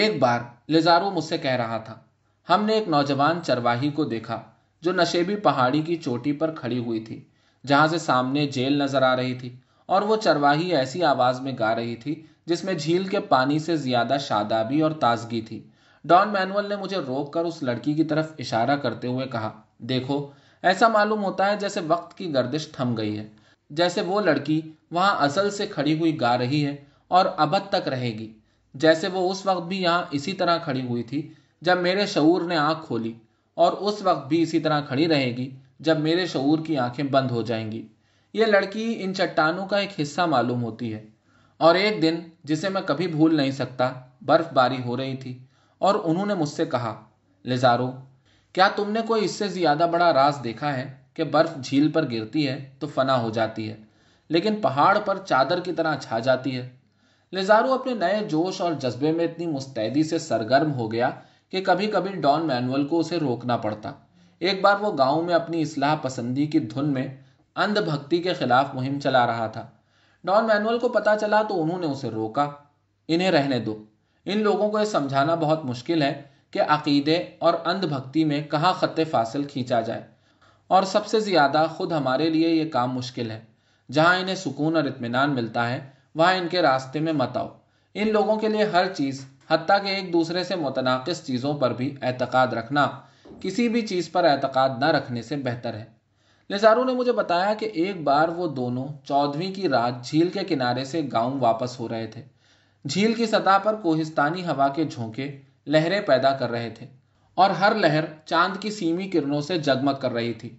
Speaker 1: एक बार लेजारो मुझसे कह रहा था हमने एक नौजवान चरवाही को देखा जो नशेबी पहाड़ी की चोटी पर खड़ी हुई थी जहां से सामने जेल नजर आ रही थी और वो चरवाही ऐसी आवाज में गा रही थी जिसमें झील के पानी से ज्यादा शादाबी और ताजगी थी डॉन मैनुअल ने मुझे रोक कर उस लड़की की तरफ इशारा करते हुए कहा देखो ऐसा मालूम होता है जैसे वक्त की गर्दिश थम गई है जैसे वो लड़की वहां असल से खड़ी हुई गा रही है और अबद तक रहेगी जैसे वो उस वक्त भी यहाँ इसी तरह खड़ी हुई थी जब मेरे शऊर ने आँख खोली और उस वक्त भी इसी तरह खड़ी रहेगी जब मेरे शूर की आंखें बंद हो जाएंगी यह लड़की इन चट्टानों का एक हिस्सा मालूम होती है और एक दिन जिसे मैं कभी भूल नहीं सकता बर्फबारी हो रही थी और उन्होंने मुझसे कहा लिजारो क्या तुमने कोई इससे ज़्यादा बड़ा राज देखा है कि बर्फ झील पर गिरती है तो फना हो जाती है लेकिन पहाड़ पर चादर की तरह छा जाती है लिजारो अपने नए जोश और जज्बे में इतनी मुस्तैदी से सरगर्म हो गया कि कभी कभी डॉन मैनुअल को उसे रोकना पड़ता एक बार वो गांव में अपनी इसलाह पसंदी की धुन में अंधभक्ति के खिलाफ मुहिम चला रहा था डॉन मैनुअल को पता चला तो उन्होंने उसे रोका इन्हें रहने दो इन लोगों को यह समझाना बहुत मुश्किल है कि अकीदे और अंधभक्ति में कहाँ ख़त फासिल खींचा जाए और सबसे ज़्यादा खुद हमारे लिए ये काम मुश्किल है जहाँ इन्हें सुकून और इतमान मिलता है वहाँ इनके रास्ते में मत आओ इन लोगों के लिए हर चीज़ हती कि एक दूसरे से मुतनाक़ चीज़ों पर भी एतक़ाद रखना किसी भी चीज़ पर एतक़ाद न रखने से बेहतर है निज़ारू ने मुझे बताया कि एक बार वो दोनों चौदहवीं की रात झील के किनारे से गांव वापस हो रहे थे झील की सतह पर कोहिस्तानी हवा के झोंके लहरें पैदा कर रहे थे और हर लहर चांद की सीमी किरणों से जगमग कर रही थी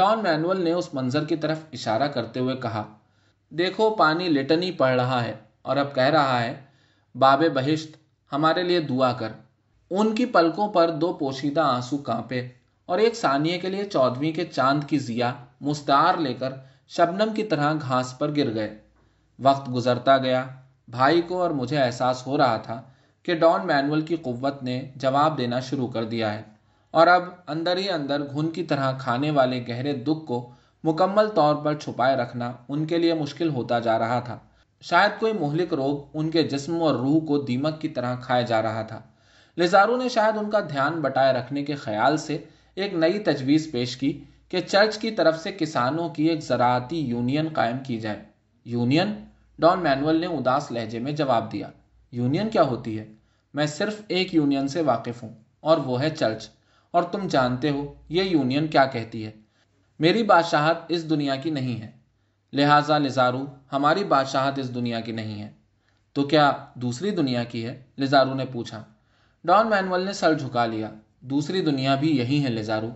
Speaker 1: डॉन मैनुअल ने उस मंजर की तरफ इशारा करते हुए कहा देखो पानी लिटनी पड़ रहा है और अब कह रहा है बाबे बहिश्त हमारे लिए दुआ कर उनकी पलकों पर दो पोशीदा आंसू कांपे और एक सानिए के लिए चौदहवीं के चांद की जिया मुस्तार लेकर शबनम की तरह घास पर गिर गए वक्त गुजरता गया भाई को और मुझे एहसास हो रहा था कि डॉन मैनुअल की कुत ने जवाब देना शुरू कर दिया है और अब अंदर ही अंदर घुन की तरह खाने वाले गहरे दुख को मुकम्मल तौर पर छुपाए रखना उनके लिए मुश्किल होता जा रहा था शायद कोई मोहलिक रोग उनके जिस्म और रूह को दीमक की तरह खाया जा रहा था लिजारू ने शायद उनका ध्यान बटाए रखने के ख्याल से एक नई तजवीज़ पेश की कि चर्च की तरफ से किसानों की एक ज़राती यूनियन कायम की जाए यूनियन डॉन मैनुअल ने उदास लहजे में जवाब दिया यूनियन क्या होती है मैं सिर्फ एक यूनियन से वाकिफ़ हूँ और वो है चर्च और तुम जानते हो ये यूनियन क्या कहती है मेरी बादशाहत इस दुनिया की नहीं है लिहाजा लिजारू हमारी बादशाहत इस दुनिया की नहीं है तो क्या दूसरी दुनिया की है लिजारू ने पूछा डॉन मैनुअल ने सर झुका लिया दूसरी दुनिया भी यही है लेजारू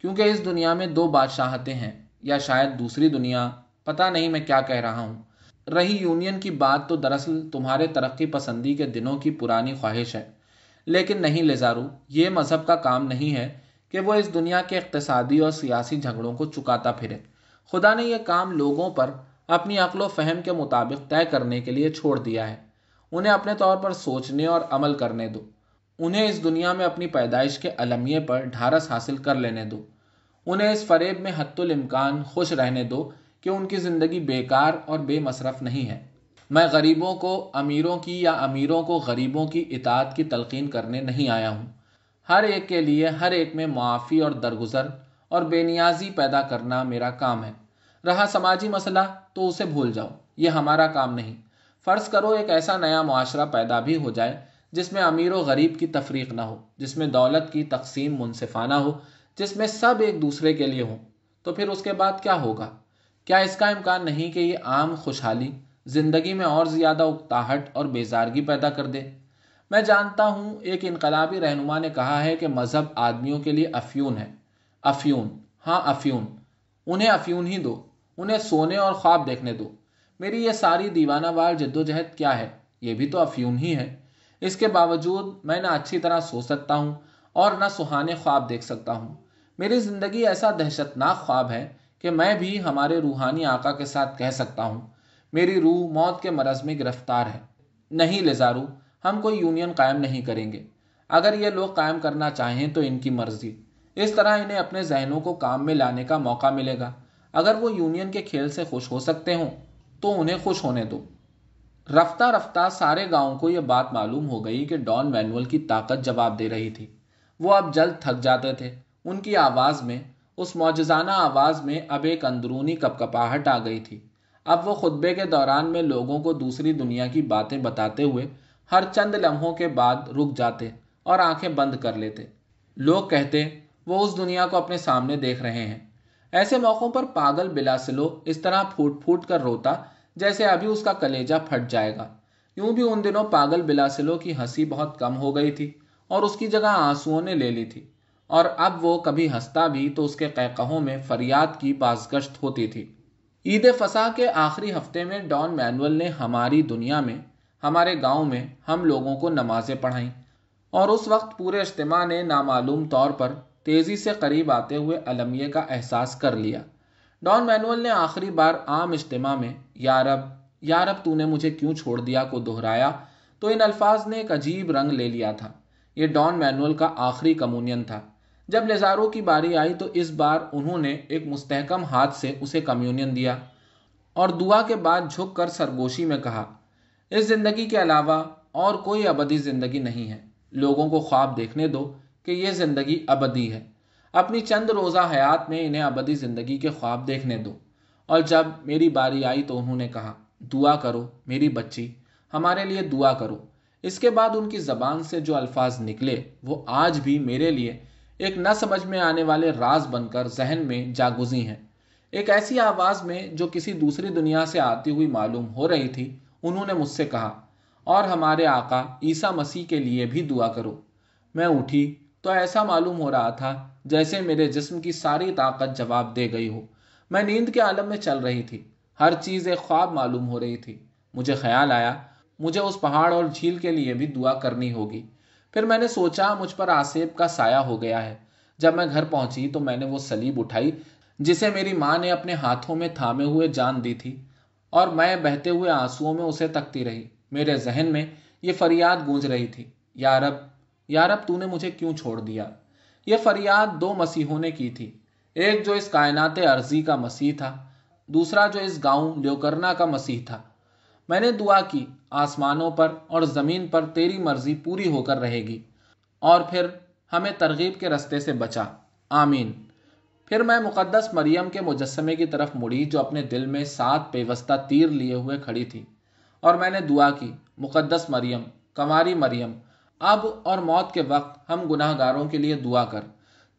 Speaker 1: क्योंकि इस दुनिया में दो बादशाहते हैं या शायद दूसरी दुनिया पता नहीं मैं क्या कह रहा हूँ रही यूनियन की बात तो दरअसल तुम्हारे तरक्की पसंदी के दिनों की पुरानी ख्वाहिश है लेकिन नहीं लेजारू ये मज़हब का काम नहीं है कि वो इस दुनिया के इकतसादी और सियासी झगड़ों को चुकाता फिरे खुदा ने यह काम लोगों पर अपनी अकलो फहम के मुताबिक तय करने के लिए छोड़ दिया है उन्हें अपने तौर पर सोचने और अमल करने दो उन्हें इस दुनिया में अपनी पैदाइश के अलमिये पर ढारस हासिल कर लेने दो उन्हें इस फरेब में हत्तुल खुश रहने दो कि उनकी ज़िंदगी बेकार और बेमसरफ नहीं है मैं गरीबों को अमीरों की या अमीरों को गरीबों की इताद की तलकीन करने नहीं आया हूँ हर एक के लिए हर एक में मुआफ़ी और दरगुजर और बेनियाजी पैदा करना मेरा काम है रहा समाजी मसला तो उसे भूल जाओ ये हमारा काम नहीं फ़र्ज़ करो एक ऐसा नया माशरा पैदा भी हो जाए जिसमें अमीर व गरीब की तफरीक ना हो जिसमें दौलत की तकसीम मुनसिफाना हो जिसमें सब एक दूसरे के लिए हों तो फिर उसके बाद क्या होगा क्या इसका इम्कान नहीं कि ये आम खुशहाली ज़िंदगी में और ज़्यादा उकताहट और बेजारगी पैदा कर दे मैं जानता हूँ एक इनकलाबी रहनुमा ने कहा है कि मज़हब आदमियों के लिए अफ्यून है अफ्यून हाँ अफ्यून उन्हें अफ्यून ही दो उन्हें सोने और ख्वाब देखने दो मेरी ये सारी दीवाना दीवानावार जद्दोजहद क्या है ये भी तो अफ्यून ही है इसके बावजूद मैं ना अच्छी तरह सो सकता हूँ और ना सुहाने ख्वाब देख सकता हूँ मेरी ज़िंदगी ऐसा दहशतनाक ख्वाब है कि मैं भी हमारे रूहानी आका के साथ कह सकता हूँ मेरी रूह मौत के मरज में गिरफ्तार है नहीं लेजारू हम कोई यूनियन कायम नहीं करेंगे अगर ये लोग कायम करना चाहें तो इनकी मर्जी इस तरह इन्हें अपने जहनों को काम में लाने का मौका मिलेगा अगर वो यूनियन के खेल से खुश हो सकते हों तो उन्हें खुश होने दो रफ्ता रफ्ता सारे गांव को यह बात मालूम हो गई कि डॉन मैनुअल की ताकत जवाब दे रही थी वो अब जल्द थक जाते थे उनकी आवाज़ में उस मौजाना आवाज़ में अब एक अंदरूनी कपकपाहट आ गई थी अब वो खुतबे के दौरान में लोगों को दूसरी दुनिया की बातें बताते हुए हर चंद लम्हों के बाद रुक जाते और आंखें बंद कर लेते लोग कहते वो उस दुनिया को अपने सामने देख रहे हैं ऐसे मौक़ों पर पागल बिलासिलो इस तरह फूट फूट कर रोता जैसे अभी उसका कलेजा फट जाएगा यूं भी उन दिनों पागल बिलासिलो की हंसी बहुत कम हो गई थी और उसकी जगह आंसुओं ने ले ली थी और अब वो कभी हंसता भी तो उसके कहकहों में फरियाद की बाजगश्त होती थी ईद फसा के आखिरी हफ्ते में डॉन मैनुअल ने हमारी दुनिया में हमारे गांव में हम लोगों को नमाजें पढ़ाई और उस वक्त पूरे इज्तम ने नामालूम तौर पर तेज़ी से करीब आते हुए अलमिये का एहसास कर लिया डॉन मैनुअल ने आखिरी बार आम इज्तम में यारब यारब तूने मुझे क्यों छोड़ दिया को दोहराया तो इन अल्फाज ने एक अजीब रंग ले लिया था ये डॉन मैनुअल का आखिरी कम्यूनियन था जब लेजारो की बारी आई तो इस बार उन्होंने एक मुस्तहकम हाथ से उसे कम्यूनियन दिया और दुआ के बाद झुक कर सरगोशी में कहा इस ज़िंदगी के अलावा और कोई अबदी ज़िंदगी नहीं है लोगों को ख्वाब देखने दो कि यह ज़िंदगी अबदी है अपनी चंद रोज़ा हयात में इन्हें अबदी ज़िंदगी के ख्वाब देखने दो और जब मेरी बारी आई तो उन्होंने कहा दुआ करो मेरी बच्ची हमारे लिए दुआ करो इसके बाद उनकी ज़बान से जो अल्फाज निकले वो आज भी मेरे लिए एक न समझ में आने वाले राज बनकर जहन में जागुजी हैं एक ऐसी आवाज़ में जो किसी दूसरी दुनिया से आती हुई मालूम हो रही थी उन्होंने मुझसे कहा और हमारे आका ईसा मसीह के लिए भी दुआ करो मैं उठी तो ऐसा मालूम हो रहा था जैसे मेरे जिस्म की सारी ताकत जवाब दे गई हो मैं नींद के आलम में चल रही थी हर चीज़ एक ख्वाब मालूम हो रही थी मुझे ख्याल आया मुझे उस पहाड़ और झील के लिए भी दुआ करनी होगी फिर मैंने सोचा मुझ पर आसेब का साया हो गया है जब मैं घर पहुंची तो मैंने वो सलीब उठाई जिसे मेरी माँ ने अपने हाथों में थामे हुए जान दी थी और मैं बहते हुए आंसुओं में उसे तकती रही मेरे जहन में ये फरियाद गूंज रही थी या रब यार अब तूने मुझे क्यों छोड़ दिया ये फरियाद दो मसीहों ने की थी एक जो इस कायनात अर्जी का मसीह था दूसरा जो इस गांव ल्योकरना का मसीह था मैंने दुआ की आसमानों पर और ज़मीन पर तेरी मर्जी पूरी होकर रहेगी और फिर हमें तरगीब के रस्ते से बचा आमीन फिर मैं मुक़दस मरियम के मुजस्मे की तरफ मुड़ी जो अपने दिल में सात पेवस्ता तीर लिए हुए खड़ी थी और मैंने दुआ की मुक़दस मरियम कमारी मरियम अब और मौत के वक्त हम गुनाहगारों के लिए दुआ कर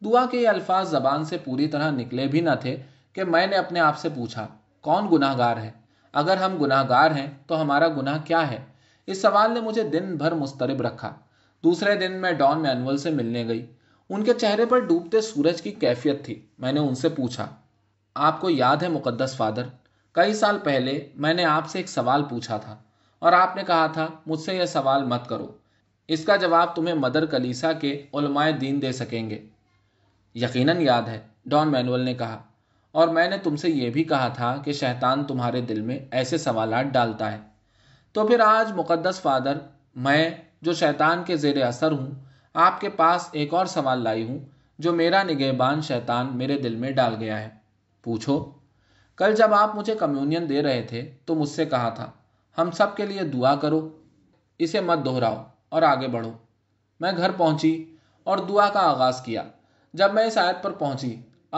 Speaker 1: दुआ के ये अल्फाज ज़बान से पूरी तरह निकले भी ना थे कि मैंने अपने आप से पूछा कौन गुनाहगार है अगर हम गुनाहगार हैं तो हमारा गुनाह क्या है इस सवाल ने मुझे दिन भर मुस्तरब रखा दूसरे दिन मैं डॉन मैनुअल से मिलने गई उनके चेहरे पर डूबते सूरज की कैफियत थी मैंने उनसे पूछा आपको याद है मुकदस फादर कई साल पहले मैंने आपसे एक सवाल पूछा था और आपने कहा था मुझसे यह सवाल मत करो इसका जवाब तुम्हें मदर कलीसा के उलमाए दीन दे सकेंगे यकीनन याद है डॉन मैनुअल ने कहा और मैंने तुमसे यह भी कहा था कि शैतान तुम्हारे दिल में ऐसे सवाल डालता है तो फिर आज मुकद्दस फादर मैं जो शैतान के जेर असर हूँ आपके पास एक और सवाल लाई हूँ जो मेरा निगहबान शैतान मेरे दिल में डाल गया है पूछो कल जब आप मुझे कम्युनियन दे रहे थे तो मुझसे कहा था हम सब के लिए दुआ करो इसे मत दोहराओ और आगे बढ़ो मैं घर पहुंची और दुआ का आगाज़ किया जब मैं इस आयत पर पहुंची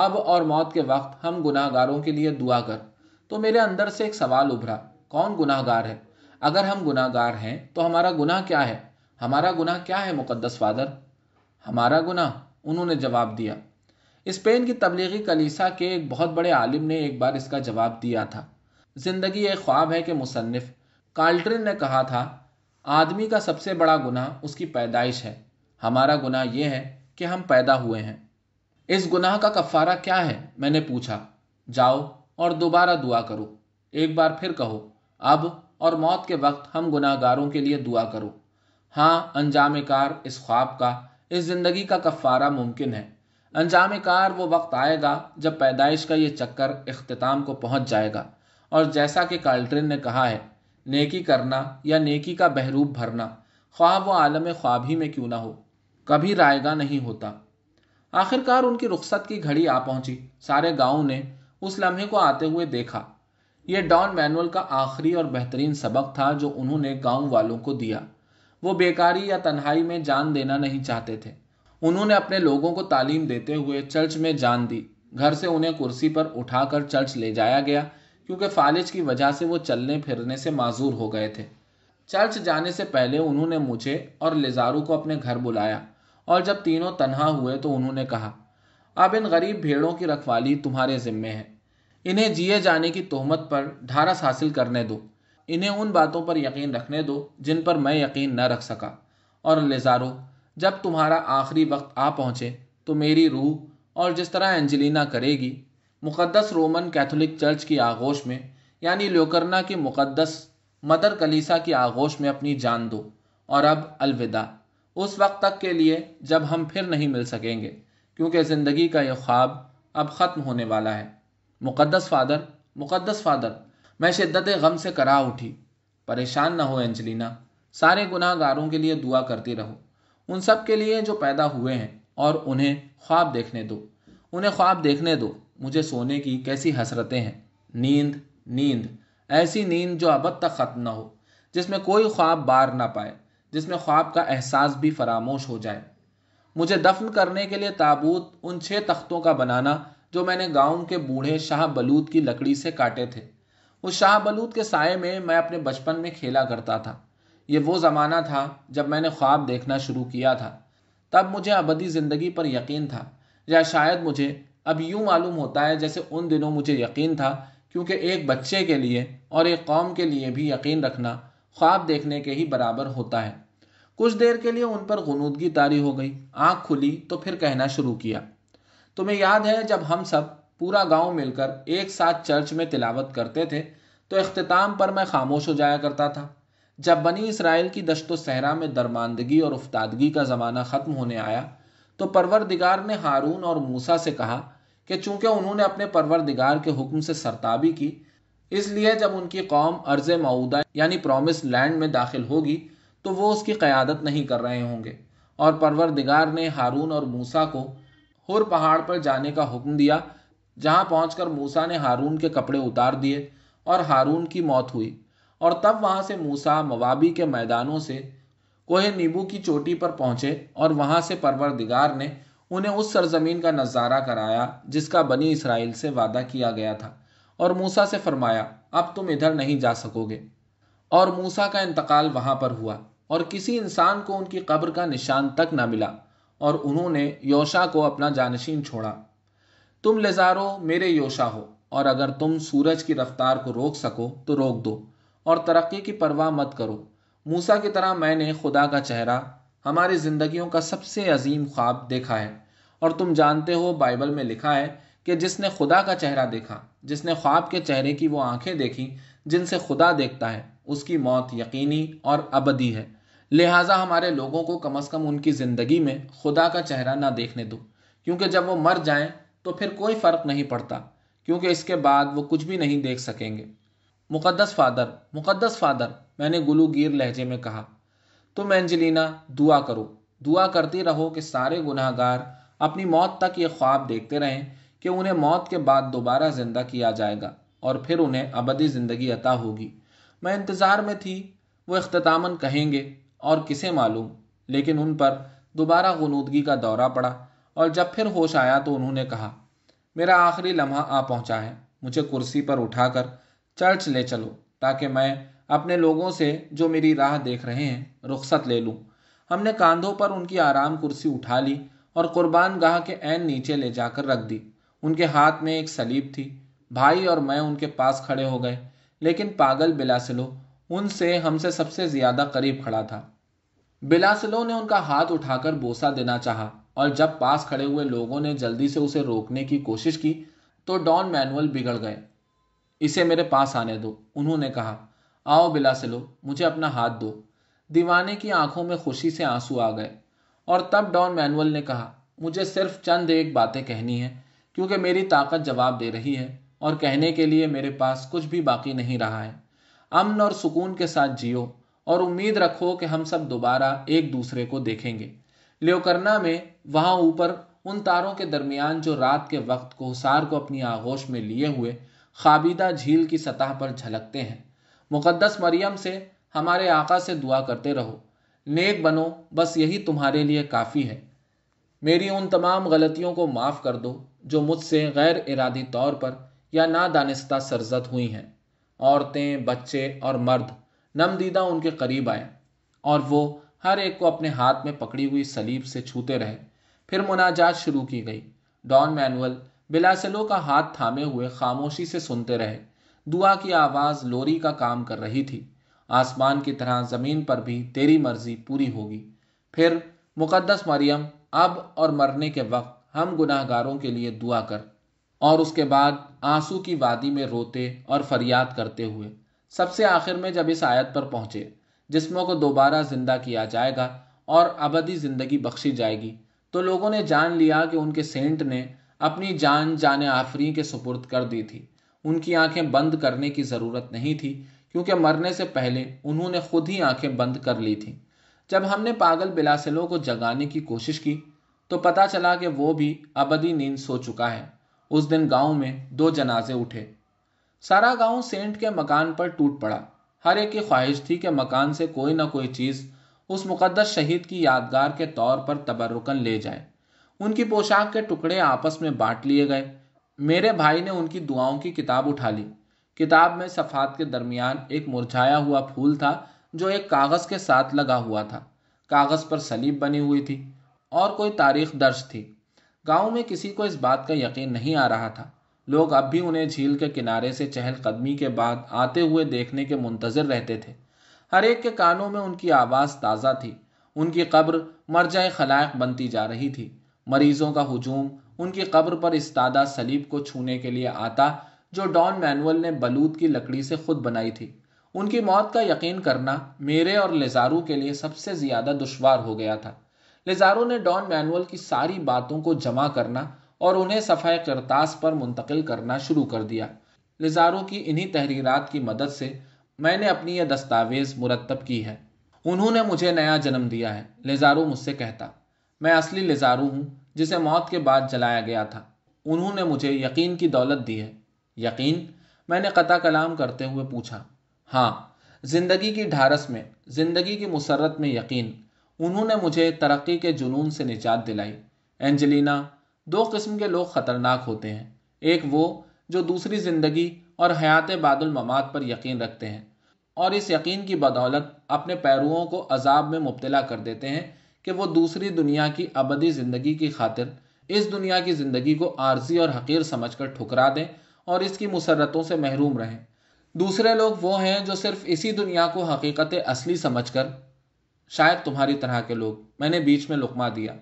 Speaker 1: अब और मौत के वक्त हम गुनाहगारों के लिए दुआ कर तो मेरे अंदर से एक सवाल उभरा कौन गुनाहगार है अगर हम गुनाहगार हैं तो हमारा गुनाह क्या है हमारा गुनाह क्या है मुकद्दस फादर हमारा गुनाह उन्होंने जवाब दिया स्पेन की तबलीगी कलीसा के एक बहुत बड़े आलिम ने एक बार इसका जवाब दिया था ज़िंदगी एक ख्वाब है कि मुसनफ़ कार्ल्ट्रिन ने कहा था आदमी का सबसे बड़ा गुनाह उसकी पैदाइश है हमारा गुनाह यह है कि हम पैदा हुए हैं इस गुनाह का कफारा क्या है मैंने पूछा जाओ और दोबारा दुआ करो एक बार फिर कहो अब और मौत के वक्त हम गुनाहगारों के लिए दुआ करो हाँ अनजाम कार इस ख्वाब का इस ज़िंदगी का कफारा मुमकिन है अंजाम कार वो वक्त आएगा जब पैदाइश का ये चक्कर अख्ताम को पहुँच जाएगा और जैसा कि काल्ट्रिन ने कहा है नेकी करना या नेकी का बहरूप भरना ख्वाब व आलम ख्वाब ही में क्यों ना हो कभी रायगा नहीं होता आखिरकार उनकी रुखसत की घड़ी आ पहुंची सारे गाँव ने उस लम्हे को आते हुए देखा यह डॉन मैनुअल का आखिरी और बेहतरीन सबक था जो उन्होंने गाँव वालों को दिया वो बेकारी या तन्हाई में जान देना नहीं चाहते थे उन्होंने अपने लोगों को तालीम देते हुए चर्च में जान दी घर से उन्हें कुर्सी पर उठाकर चर्च ले जाया गया क्योंकि फालिज की वजह से वो चलने फिरने से माजूर हो गए थे चर्च जाने से पहले उन्होंने मुझे और लेजारू को अपने घर बुलाया और जब तीनों तनहा हुए तो उन्होंने कहा अब इन गरीब भेड़ों की रखवाली तुम्हारे जिम्मे है इन्हें जिए जाने की तोहमत पर ढारस हासिल करने दो इन्हें उन बातों पर यकीन रखने दो जिन पर मैं यकीन न रख सका और लिजारो जब तुम्हारा आखिरी वक्त आ पहुँचे तो मेरी रूह और जिस तरह एंजलिना करेगी मुक़दस रोमन कैथोलिक चर्च की आगोश में यानी लोकरना की मुक़दस मदर कलीसा की आगोश में अपनी जान दो और अब अलविदा उस वक्त तक के लिए जब हम फिर नहीं मिल सकेंगे क्योंकि ज़िंदगी का यह ख्वाब अब ख़त्म होने वाला है मुक़दस फादर मुक़दस फादर मैं शिद्दत गम से करा उठी परेशान ना हो एंजलिना सारे गुनाहगारों के लिए दुआ करती रहो उन सब के लिए जो पैदा हुए हैं और उन्हें ख्वाब देखने दो उन्हें ख्वाब देखने दो मुझे सोने की कैसी हसरतें हैं नींद नींद ऐसी नींद जो अब तक ख़त्म ना हो जिसमें कोई ख्वाब बार ना पाए जिसमें ख्वाब का एहसास भी फरामोश हो जाए मुझे दफन करने के लिए ताबूत उन छः तख्तों का बनाना जो मैंने गांव के बूढ़े शाह बलूत की लकड़ी से काटे थे उस शाह बलूत के साय में मैं अपने बचपन में खेला करता था ये वो ज़माना था जब मैंने ख्वाब देखना शुरू किया था तब मुझे अबदी ज़िंदगी पर यकीन था या शायद मुझे अब यूँ मालूम होता है जैसे उन दिनों मुझे यकीन था क्योंकि एक बच्चे के लिए और एक कौम के लिए भी यकीन रखना ख्वाब देखने के ही बराबर होता है कुछ देर के लिए उन पर गनूदगी तारी हो गई आँख खुली तो फिर कहना शुरू किया तुम्हें याद है जब हम सब पूरा गांव मिलकर एक साथ चर्च में तिलावत करते थे तो अख्ताम पर मैं खामोश हो जाया करता था जब बनी इसराइल की दश्तो सहरा में दरमानदगी और उफ्तादगी का ज़माना ख़त्म होने आया तो परवरदिगार ने हारून और मूसा से कहा कि चूंकि उन्होंने अपने परवरदिगार के हुक्म से सरताबी की इसलिए जब उनकी कौम अर्ज मऊदा यानी प्रॉमिस लैंड में दाखिल होगी तो वो उसकी क़्यादत नहीं कर रहे होंगे और परवरदिगार ने हारून और मूसा को हुर पहाड़ पर जाने का हुक्म दिया जहां पहुंचकर मूसा ने हारून के कपड़े उतार दिए और हारून की मौत हुई और तब वहां से मूसा मवाबी के मैदानों से कोहे नीबू की चोटी पर पहुंचे और वहां से परवरदिगार ने उन्हें उस सरजमीन का नज़ारा कराया जिसका बनी इसराइल से वादा किया गया था और मूसा से फरमाया अब तुम इधर नहीं जा सकोगे और मूसा का इंतकाल वहां पर हुआ और किसी इंसान को उनकी कब्र का निशान तक न मिला और उन्होंने योशा को अपना जानशीन छोड़ा तुम लेजारो मेरे योशा हो और अगर तुम सूरज की रफ्तार को रोक सको तो रोक दो और तरक्की की परवाह मत करो मूसा की तरह मैंने खुदा का चेहरा हमारी ज़िंदगियों का सबसे अजीम ख्वाब देखा है और तुम जानते हो बाइबल में लिखा है कि जिसने खुदा का चेहरा देखा जिसने ख्वाब के चेहरे की वो आंखें देखी जिनसे खुदा देखता है उसकी मौत यकीनी और अबदी है लिहाजा हमारे लोगों को कम अज़ कम उनकी ज़िंदगी में खुदा का चेहरा ना देखने दो क्योंकि जब वो मर जाएं तो फिर कोई फ़र्क नहीं पड़ता क्योंकि इसके बाद वो कुछ भी नहीं देख सकेंगे मुक़दस फ़ादर मुक़दस फ़ादर मैंने गुलूगीर लहजे में कहा तुम एंजलिना दुआ करो दुआ करती रहो कि सारे गुनाहगार अपनी मौत तक ये ख्वाब देखते रहें कि उन्हें मौत के बाद दोबारा जिंदा किया जाएगा और फिर उन्हें अबदी ज़िंदगी अता होगी मैं इंतज़ार में थी वो अख्तामन कहेंगे और किसे मालूम लेकिन उन पर दोबारा गनूदगी का दौरा पड़ा और जब फिर होश आया तो उन्होंने कहा मेरा आखिरी लम्हा आ पहुंचा है मुझे कुर्सी पर उठाकर चर्च ले चलो ताकि मैं अपने लोगों से जो मेरी राह देख रहे हैं रुख्सत ले लूँ हमने कांधों पर उनकी आराम कुर्सी उठा ली और कुर्बान गाह के ऐन नीचे ले जाकर रख दी उनके हाथ में एक सलीब थी भाई और मैं उनके पास खड़े हो गए लेकिन पागल बिलासलो उनसे हमसे सबसे ज़्यादा करीब खड़ा था बिलासलो ने उनका हाथ उठाकर बोसा देना चाहा और जब पास खड़े हुए लोगों ने जल्दी से उसे रोकने की कोशिश की तो डॉन मैनुअल बिगड़ गए इसे मेरे पास आने दो उन्होंने कहा आओ बिला बिलासलो मुझे अपना हाथ दो दीवाने की आंखों में खुशी से आंसू आ गए और तब डॉन मैनुअल ने कहा मुझे सिर्फ चंद एक बातें कहनी है क्योंकि मेरी ताकत जवाब दे रही है और कहने के लिए मेरे पास कुछ भी बाकी नहीं रहा है अमन और सुकून के साथ जियो और उम्मीद रखो कि हम सब दोबारा एक दूसरे को देखेंगे लेकरना में वहाँ ऊपर उन तारों के दरमियान जो रात के वक्त कोहसार को अपनी आगोश में लिए हुए खाबिदा झील की सतह पर झलकते हैं मुक़दस मरियम से हमारे आका से दुआ करते रहो नेक बनो बस यही तुम्हारे लिए काफ़ी है मेरी उन तमाम गलतियों को माफ़ कर दो जो मुझसे गैर इरादी तौर पर या ना नादानिस्ता सरजत हुई हैं औरतें बच्चे और मर्द नमदीदा उनके करीब आए और वो हर एक को अपने हाथ में पकड़ी हुई सलीब से छूते रहे फिर मुनाजात शुरू की गई डॉन मैनुअल बिलासलो का हाथ थामे हुए खामोशी से सुनते रहे दुआ की आवाज़ लोरी का काम कर रही थी आसमान की तरह ज़मीन पर भी तेरी मर्जी पूरी होगी फिर मुकद्दस मरियम अब और मरने के वक्त हम गुनाहगारों के लिए दुआ कर और उसके बाद आंसू की वादी में रोते और फरियाद करते हुए सबसे आखिर में जब इस आयत पर पहुंचे जिस्मों को दोबारा जिंदा किया जाएगा और अबदी ज़िंदगी बख्शी जाएगी तो लोगों ने जान लिया कि उनके सेंट ने अपनी जान जान आफरी के सुपुर्द कर दी थी उनकी आंखें बंद करने की ज़रूरत नहीं थी क्योंकि मरने से पहले उन्होंने खुद ही आंखें बंद कर ली थीं जब हमने पागल बिलासलों को जगाने की कोशिश की तो पता चला कि वो भी अबदी नींद सो चुका है उस दिन गांव में दो जनाजे उठे सारा गांव सेंट के मकान पर टूट पड़ा हर एक की ख्वाहिश थी कि मकान से कोई ना कोई चीज़ उस मुकदस शहीद की यादगार के तौर पर तबरुकन ले जाए उनकी पोशाक के टुकड़े आपस में बांट लिए गए मेरे भाई ने उनकी दुआओं की किताब उठा ली किताब में सफ़ात के दरमियान एक मुरझाया हुआ फूल था जो एक कागज़ के साथ लगा हुआ था कागज़ पर सलीब बनी हुई थी और कोई तारीख दर्ज थी गांव में किसी को इस बात का यकीन नहीं आ रहा था लोग अब भी उन्हें झील के किनारे से चहलकदमी के बाद आते हुए देखने के मुंतज़र रहते थे हर एक के कानों में उनकी आवाज़ ताज़ा थी उनकी कब्र मरजाए खलायक बनती जा रही थी मरीज़ों का हजूम उनकी कब्र पर दादा सलीब को छूने के लिए आता जो डॉन मैनुअल ने बलूद की लकड़ी से खुद बनाई थी उनकी मौत का यकीन करना मेरे और लेजारू के लिए सबसे ज़्यादा दुशवार हो गया था लेजारू ने डॉन मैनुअल की सारी बातों को जमा करना और उन्हें सफाई करतास पर मुंतकिल करना शुरू कर दिया लेजारू की इन्हीं तहरीरात की मदद से मैंने अपनी यह दस्तावेज़ मुरतब की है उन्होंने मुझे नया जन्म दिया है लेजारू मुझसे कहता मैं असली लेजारू हूँ जिसे मौत के बाद जलाया गया था उन्होंने मुझे यकीन की दौलत दी है यकीन मैंने कता कलाम करते हुए पूछा हाँ ज़िंदगी की ढारस में ज़िंदगी की मुसरत में यकीन उन्होंने मुझे तरक्की के जुनून से निजात दिलाई एंजलिना दो किस्म के लोग ख़तरनाक होते हैं एक वो जो दूसरी ज़िंदगी और हयात बादुलममात पर यकीन रखते हैं और इस यकीन की बदौलत अपने पैरुओं को अजाब में मुबतला कर देते हैं कि वो दूसरी दुनिया की अबदी ज़िंदगी की खातिर इस दुनिया की ज़िंदगी को आर्जी और हकीर समझ कर ठुकरा दें और इसकी मुसरतों से महरूम रहें दूसरे लोग वो हैं जो सिर्फ इसी दुनिया को हकीकत असली समझ कर शायद तुम्हारी तरह के लोग मैंने बीच में लुकमा दिया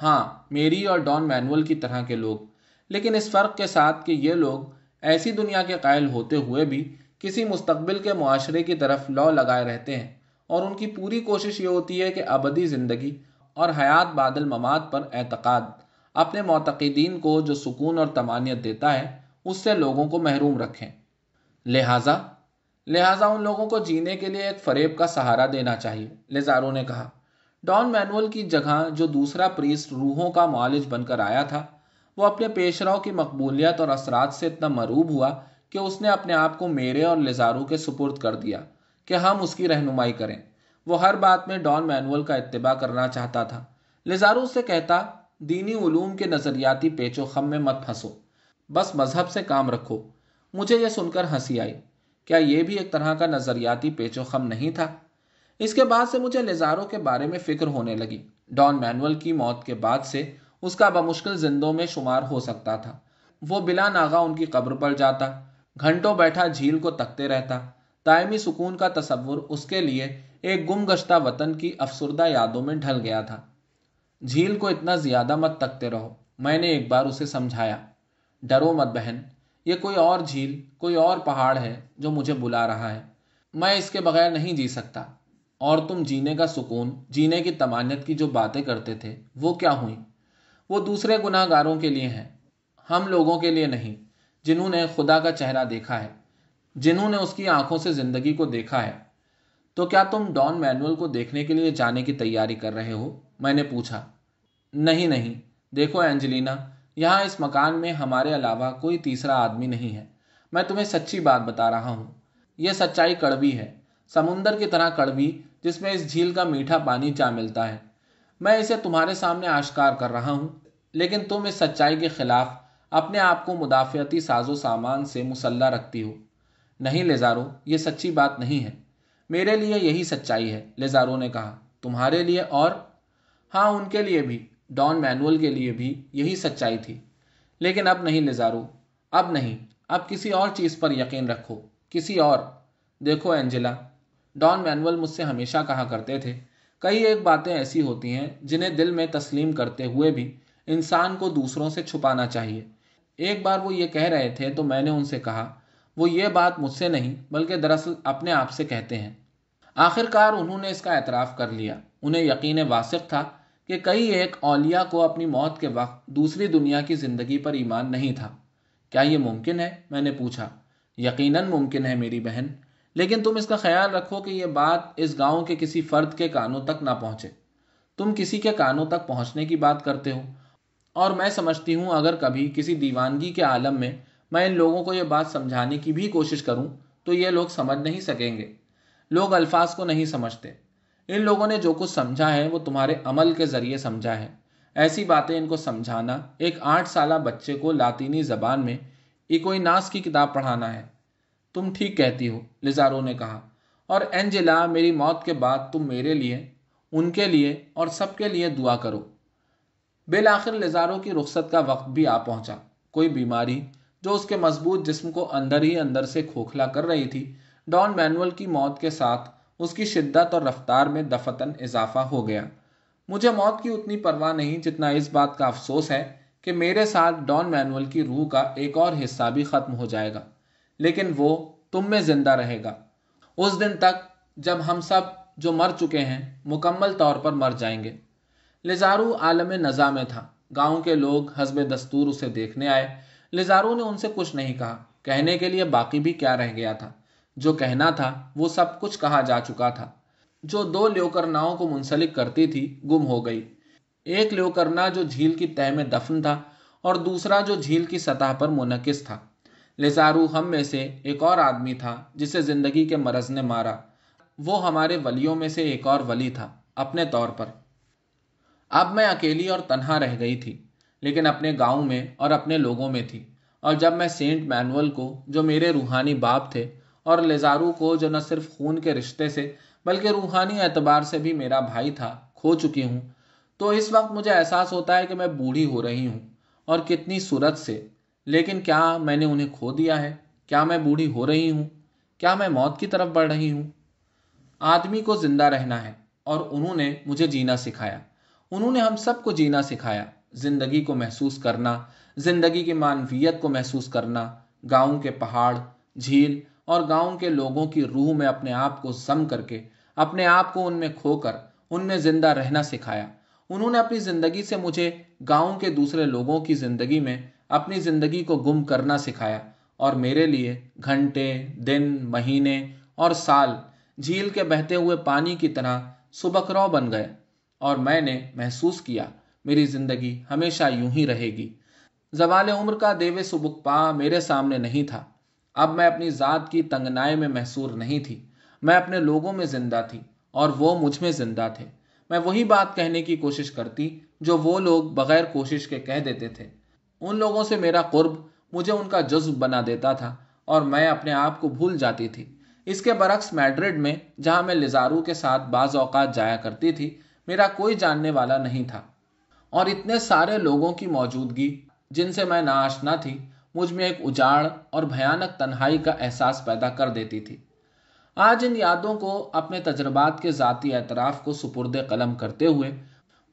Speaker 1: हाँ मेरी और डॉन मैनुअल की तरह के लोग लेकिन इस फ़र्क के साथ कि ये लोग ऐसी दुनिया के कायल होते हुए भी किसी मुस्तबिल के माशरे की तरफ लौ लगाए रहते हैं और उनकी पूरी कोशिश ये होती है कि अबदी ज़िंदगी और हयात बादल ममाद पर एतक़ाद अपने मतदीन को जो सुकून और तमानियत देता है उससे लोगों को महरूम रखें लिहाजा लिहाजा उन लोगों को जीने के लिए एक फरेब का सहारा देना चाहिए लेजारो ने कहा डॉन मैनुअल की जगह जो दूसरा प्रीस्ट रूहों का मालिज बनकर आया था वो अपने पेशराव की मकबूलियत और असरात से इतना मरूब हुआ कि उसने अपने आप को मेरे और लेजारो के सुपुर्द कर दिया कि हम उसकी रहनुमाई करें वो हर बात में डॉन मैनुअल का इतबा करना चाहता था लिजारू से कहता दीनी उलूम के नज़रियाती पेचो खम में मत फंसो बस मज़हब से काम रखो मुझे यह सुनकर हंसी आई क्या यह भी एक तरह का नज़रियाती पेचो खम नहीं था इसके बाद से मुझे लिजारो के बारे में फ़िक्र होने लगी डॉन मैनुअल की मौत के बाद से उसका बमुश्किल जिंदों में शुमार हो सकता था वो बिला नागा उनकी कब्र पर जाता घंटों बैठा झील को तकते रहता दायमी सुकून का तस्वुर उसके लिए एक गुम गश्ता वतन की अफसरदा यादों में ढल गया था झील को इतना ज़्यादा मत तकते रहो मैंने एक बार उसे समझाया डरो मत बहन ये कोई और झील कोई और पहाड़ है जो मुझे बुला रहा है मैं इसके बगैर नहीं जी सकता और तुम जीने का सुकून जीने की तमानियत की जो बातें करते थे वो क्या हुई वो दूसरे गुनाहगारों के लिए हैं हम लोगों के लिए नहीं जिन्होंने खुदा का चेहरा देखा है जिन्होंने उसकी आंखों से जिंदगी को देखा है तो क्या तुम डॉन मैनुअल को देखने के लिए जाने की तैयारी कर रहे हो मैंने पूछा नहीं नहीं देखो एंजेलिना यहाँ इस मकान में हमारे अलावा कोई तीसरा आदमी नहीं है मैं तुम्हें सच्ची बात बता रहा हूँ यह सच्चाई कड़वी है समुंदर की तरह कड़वी जिसमें इस झील का मीठा पानी जा मिलता है मैं इसे तुम्हारे सामने आश्कार कर रहा हूँ लेकिन तुम इस सच्चाई के खिलाफ अपने आप को मुदाफ़ती साजो सामान से मुसल्ला रखती हो नहीं लेजारो ये सच्ची बात नहीं है मेरे लिए यही सच्चाई है लेजारो ने कहा तुम्हारे लिए और हाँ उनके लिए भी डॉन मैनुअल के लिए भी यही सच्चाई थी लेकिन अब नहीं लेजारो अब नहीं अब किसी और चीज़ पर यकीन रखो किसी और देखो एंजेला डॉन मैनुअल मुझसे हमेशा कहा करते थे कई एक बातें ऐसी होती हैं जिन्हें दिल में तस्लीम करते हुए भी इंसान को दूसरों से छुपाना चाहिए एक बार वो ये कह रहे थे तो मैंने उनसे कहा वो ये बात मुझसे नहीं बल्कि दरअसल अपने आप से कहते हैं आखिरकार उन्होंने इसका एतराफ़ कर लिया उन्हें यकीन वासिक था कि कई एक औलिया को अपनी मौत के वक्त दूसरी दुनिया की ज़िंदगी पर ईमान नहीं था क्या ये मुमकिन है मैंने पूछा यकीनन मुमकिन है मेरी बहन लेकिन तुम इसका ख्याल रखो कि यह बात इस गांव के किसी फ़र्द के कानों तक ना पहुँचे तुम किसी के कानों तक पहुँचने की बात करते हो और मैं समझती हूँ अगर कभी किसी दीवानगी के आलम में मैं इन लोगों को ये बात समझाने की भी कोशिश करूं तो ये लोग समझ नहीं सकेंगे लोग अल्फाज को नहीं समझते इन लोगों ने जो कुछ समझा है वो तुम्हारे अमल के ज़रिए समझा है ऐसी बातें इनको समझाना एक आठ साल बच्चे को लातीनी ज़बान में इकोइनास की किताब पढ़ाना है तुम ठीक कहती हो लिजारो ने कहा और एंजेला मेरी मौत के बाद तुम मेरे लिए उनके लिए और सबके लिए दुआ करो बिल आखिर लिजारो की रुख्सत का वक्त भी आ पहुंचा कोई बीमारी जो उसके मजबूत जिस्म को अंदर ही अंदर से खोखला कर रही थी डॉन मैनुअल की मौत के साथ उसकी शिद्दत और रफ्तार में दफतन इजाफा हो गया मुझे मौत की उतनी परवाह नहीं जितना इस बात का अफसोस है कि मेरे साथ डॉन मैनुअल की रूह का एक और हिस्सा भी ख़त्म हो जाएगा लेकिन वो तुम में ज़िंदा रहेगा उस दिन तक जब हम सब जो मर चुके हैं मुकम्मल तौर पर मर जाएंगे लिजारू आलम नज़ा में था गांव के लोग हजब दस्तूर उसे देखने आए लिजारो ने उनसे कुछ नहीं कहा कहने के लिए बाकी भी क्या रह गया था जो कहना था वो सब कुछ कहा जा चुका था जो दो लोकरनाओं को मुंसलिक करती थी गुम हो गई एक लोकरना जो झील की तह में दफन था और दूसरा जो झील की सतह पर मुनकस था लिजारू हम में से एक और आदमी था जिसे ज़िंदगी के मरज ने मारा वो हमारे वलियों में से एक और वली था अपने तौर पर अब मैं अकेली और तनहा रह गई थी लेकिन अपने गांव में और अपने लोगों में थी और जब मैं सेंट मैनुअल को जो मेरे रूहानी बाप थे और लेजारू को जो न सिर्फ खून के रिश्ते से बल्कि रूहानी एतबार से भी मेरा भाई था खो चुकी हूँ तो इस वक्त मुझे एहसास होता है कि मैं बूढ़ी हो रही हूँ और कितनी सूरत से लेकिन क्या मैंने उन्हें खो दिया है क्या मैं बूढ़ी हो रही हूँ क्या मैं मौत की तरफ बढ़ रही हूँ आदमी को जिंदा रहना है और उन्होंने मुझे जीना सिखाया उन्होंने हम सबको जीना सिखाया ज़िंदगी को महसूस करना ज़िंदगी की मानवीयत को महसूस करना गाँव के पहाड़ झील और गाँव के लोगों की रूह में अपने आप को जम करके अपने आप को उनमें खोकर उनमें ज़िंदा रहना सिखाया उन्होंने अपनी ज़िंदगी से मुझे गाँव के दूसरे लोगों की ज़िंदगी में अपनी ज़िंदगी को गुम करना सिखाया और मेरे लिए घंटे दिन महीने और साल झील के बहते हुए पानी की तरह सुबकरों बन गए और मैंने महसूस किया मेरी जिंदगी हमेशा यूं ही रहेगी जवाल उम्र का देवे सुबुक पा मेरे सामने नहीं था अब मैं अपनी ज़ात की तंगनाए में महसूर नहीं थी मैं अपने लोगों में जिंदा थी और वो मुझ में जिंदा थे मैं वही बात कहने की कोशिश करती जो वो लोग बगैर कोशिश के कह देते थे उन लोगों से मेरा कुर्ब मुझे उनका जज्ब बना देता था और मैं अपने आप को भूल जाती थी इसके बरक्स मैड्रिड में जहां मैं लिजारू के साथ बाज़ जाया करती थी मेरा कोई जानने वाला नहीं था और इतने सारे लोगों की मौजूदगी जिनसे मैं ना थी मुझ में एक उजाड़ और भयानक तन्हाई का एहसास पैदा कर देती थी आज इन यादों को अपने तजर्बात के ज़ाती एतराफ़ को सुपुर्द कलम करते हुए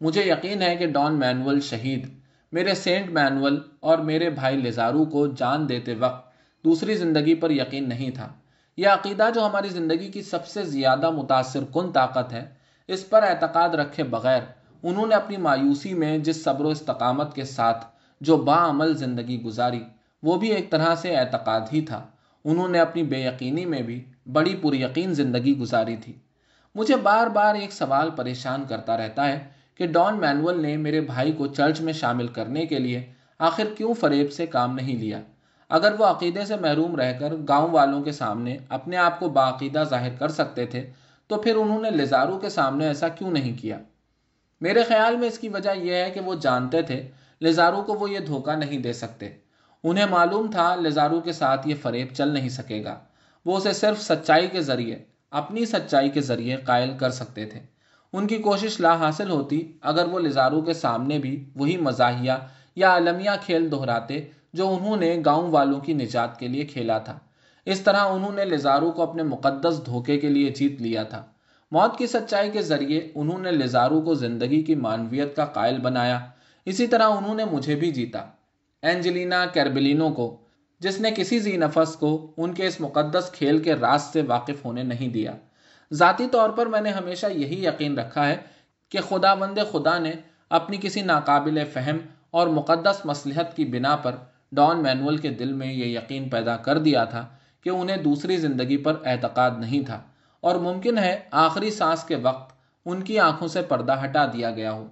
Speaker 1: मुझे यकीन है कि डॉन मैनुअल शहीद मेरे सेंट मैनुअल और मेरे भाई लेजारू को जान देते वक्त दूसरी ज़िंदगी पर यकीन नहीं था यह अकीदा जो हमारी ज़िंदगी की सबसे ज़्यादा मुतासर कन ताकत है इस पर एतक़ाद रखे बगैर उन्होंने अपनी मायूसी में जिस सब्र इस्तकामत के साथ जो बामल ज़िंदगी गुजारी वो भी एक तरह से एतक़ाद ही था उन्होंने अपनी बे यकीनी में भी बड़ी पुरयकीन ज़िंदगी गुजारी थी मुझे बार बार एक सवाल परेशान करता रहता है कि डॉन मैनुअल ने मेरे भाई को चर्च में शामिल करने के लिए आखिर क्यों फरेब से काम नहीं लिया अगर वो अकीदे से महरूम रहकर गांव वालों के सामने अपने आप को बाकीदा जाहिर कर सकते थे तो फिर उन्होंने लेजारू के सामने ऐसा क्यों नहीं किया मेरे ख्याल में इसकी वजह यह है कि वो जानते थे लेजारू को वो ये धोखा नहीं दे सकते उन्हें मालूम था लेजारू के साथ ये फरेब चल नहीं सकेगा वो उसे सिर्फ सच्चाई के ज़रिए अपनी सच्चाई के ज़रिए कायल कर सकते थे उनकी कोशिश ला हासिल होती अगर वो लिजारू के सामने भी वही मजाहिया या अलमिया खेल दोहराते जो उन्होंने गांव वालों की निजात के लिए खेला था इस तरह उन्होंने लिजारू को अपने मुकदस धोखे के लिए जीत लिया था मौत की सच्चाई के जरिए उन्होंने लिजारू को जिंदगी की मानवीयत का कायल बनाया इसी तरह उन्होंने मुझे भी जीता एंजेलिना कैरबिलिनो को जिसने किसी जी नफस को उनके इस मुकदस खेल के रास से वाकिफ होने नहीं दिया ज़ाती तौर पर मैंने हमेशा यही यकीन रखा है कि खुदा बंद खुदा ने अपनी किसी नाकाबिल फहम और मुकदस मसलहत की बिना पर डॉन मैनुअल के दिल में ये यकीन पैदा कर दिया था कि उन्हें दूसरी ज़िंदगी पर एतक़ाद नहीं था और मुमकिन है आखिरी सांस के वक्त उनकी आंखों से पर्दा हटा दिया गया हो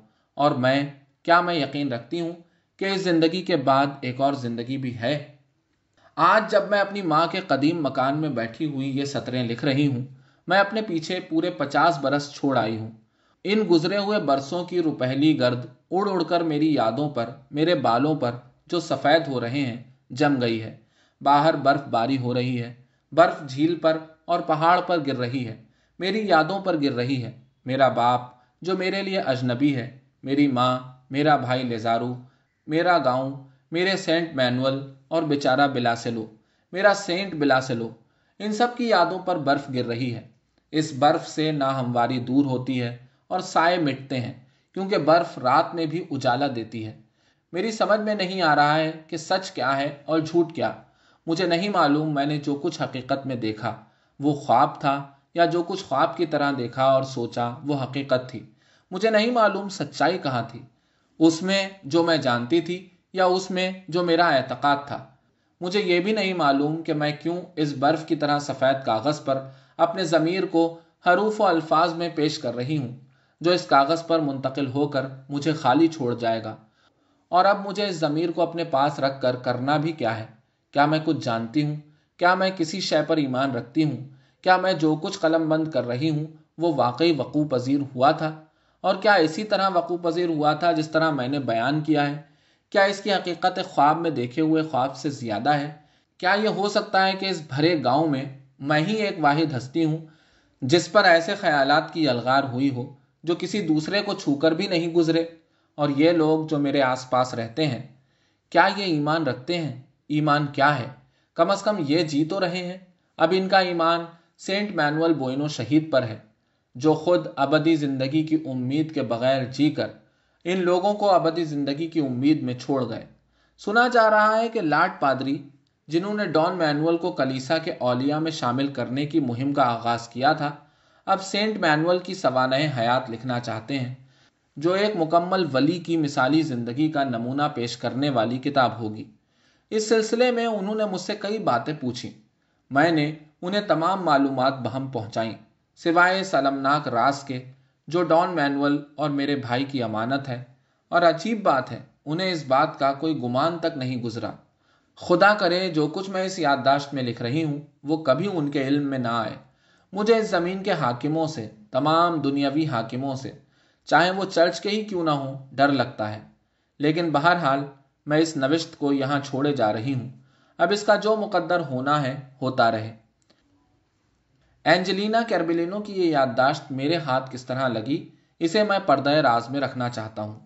Speaker 1: और मैं क्या मैं यकीन रखती हूँ कि इस ज़िंदगी के बाद एक और ज़िंदगी भी है आज जब मैं अपनी माँ के कदीम मकान में बैठी हुई ये सतरें लिख रही हूँ मैं अपने पीछे पूरे पचास बरस छोड़ आई हूँ इन गुजरे हुए बरसों की रुपहली गर्द उड़ उड़कर मेरी यादों पर मेरे बालों पर जो सफ़ेद हो रहे हैं जम गई है बाहर बर्फबारी हो रही है बर्फ झील पर और पहाड़ पर गिर रही है मेरी यादों पर गिर रही है मेरा बाप जो मेरे लिए अजनबी है मेरी माँ मेरा भाई लेजारू मेरा गांव मेरे सेंट मैनुअल और बेचारा बिलासेलो मेरा सेंट बिलासेलो इन सब की यादों पर बर्फ गिर रही है इस बर्फ से ना हमवारी दूर होती है और साए मिटते हैं क्योंकि बर्फ रात में भी उजाला देती है मेरी समझ में नहीं आ रहा है कि सच क्या है और झूठ क्या मुझे नहीं मालूम मैंने जो कुछ हकीकत में देखा वो ख्वाब था या जो कुछ ख्वाब की तरह देखा और सोचा वो हकीकत थी मुझे नहीं मालूम सच्चाई कहाँ थी उसमें जो मैं जानती थी या उसमें जो मेरा एतक़ाद था मुझे यह भी नहीं मालूम कि मैं क्यों इस बर्फ़ की तरह सफ़ेद कागज़ पर अपने ज़मीर को हरूफ व अल्फाज में पेश कर रही हूं जो इस कागज़ पर मुंतकिल होकर मुझे खाली छोड़ जाएगा और अब मुझे इस ज़मीर को अपने पास रख कर करना भी क्या है क्या मैं कुछ जानती हूँ क्या मैं किसी शय पर ईमान रखती हूँ क्या मैं जो कुछ कलम बंद कर रही हूँ वो वाकई वक़ू पजीर हुआ था और क्या इसी तरह वक़ू पजीर हुआ था जिस तरह मैंने बयान किया है क्या इसकी हकीकत ख्वाब में देखे हुए ख्वाब से ज़्यादा है क्या ये हो सकता है कि इस भरे गाँव में मैं ही एक वाहिद हस्ती हूँ जिस पर ऐसे ख्याल की अलगार हुई हो जो किसी दूसरे को छूकर भी नहीं गुजरे और ये लोग जो मेरे आसपास रहते हैं क्या ये ईमान रखते हैं ईमान क्या है कम अज कम ये जी तो रहे हैं अब इनका ईमान सेंट मैनुअल बोइनो शहीद पर है जो खुद अबदी ज़िंदगी की उम्मीद के बगैर जी कर इन लोगों को अबदी ज़िंदगी की उम्मीद में छोड़ गए सुना जा रहा है कि लाट पादरी जिन्होंने डॉन मैनुअल को कलीसा के ओलिया में शामिल करने की मुहिम का आगाज़ किया था अब सेंट मैनुअल की सवानाएँ हयात लिखना चाहते हैं जो एक मुकम्मल वली की मिसाली ज़िंदगी का नमूना पेश करने वाली किताब होगी इस सिलसिले में उन्होंने मुझसे कई बातें पूछी मैंने उन्हें तमाम मालूम बहम पहुंचाई सिवाय इस अलमनाक रास के जो डॉन मैनुअल और मेरे भाई की अमानत है और अजीब बात है उन्हें इस बात का कोई गुमान तक नहीं गुजरा खुदा करे जो कुछ मैं इस याददाश्त में लिख रही हूँ वो कभी उनके इल्म में ना आए मुझे इस ज़मीन के हाकिमों से तमाम दुनियावी हाकिमों से चाहे वो चर्च के ही क्यों ना हो डर लगता है लेकिन बहरहाल मैं इस नविश्त को यहाँ छोड़े जा रही हूँ अब इसका जो मुकद्दर होना है होता रहे एंजेलिना कैरबिलिनो की यह याददाश्त मेरे हाथ किस तरह लगी इसे मैं पर्दे राज में रखना चाहता हूँ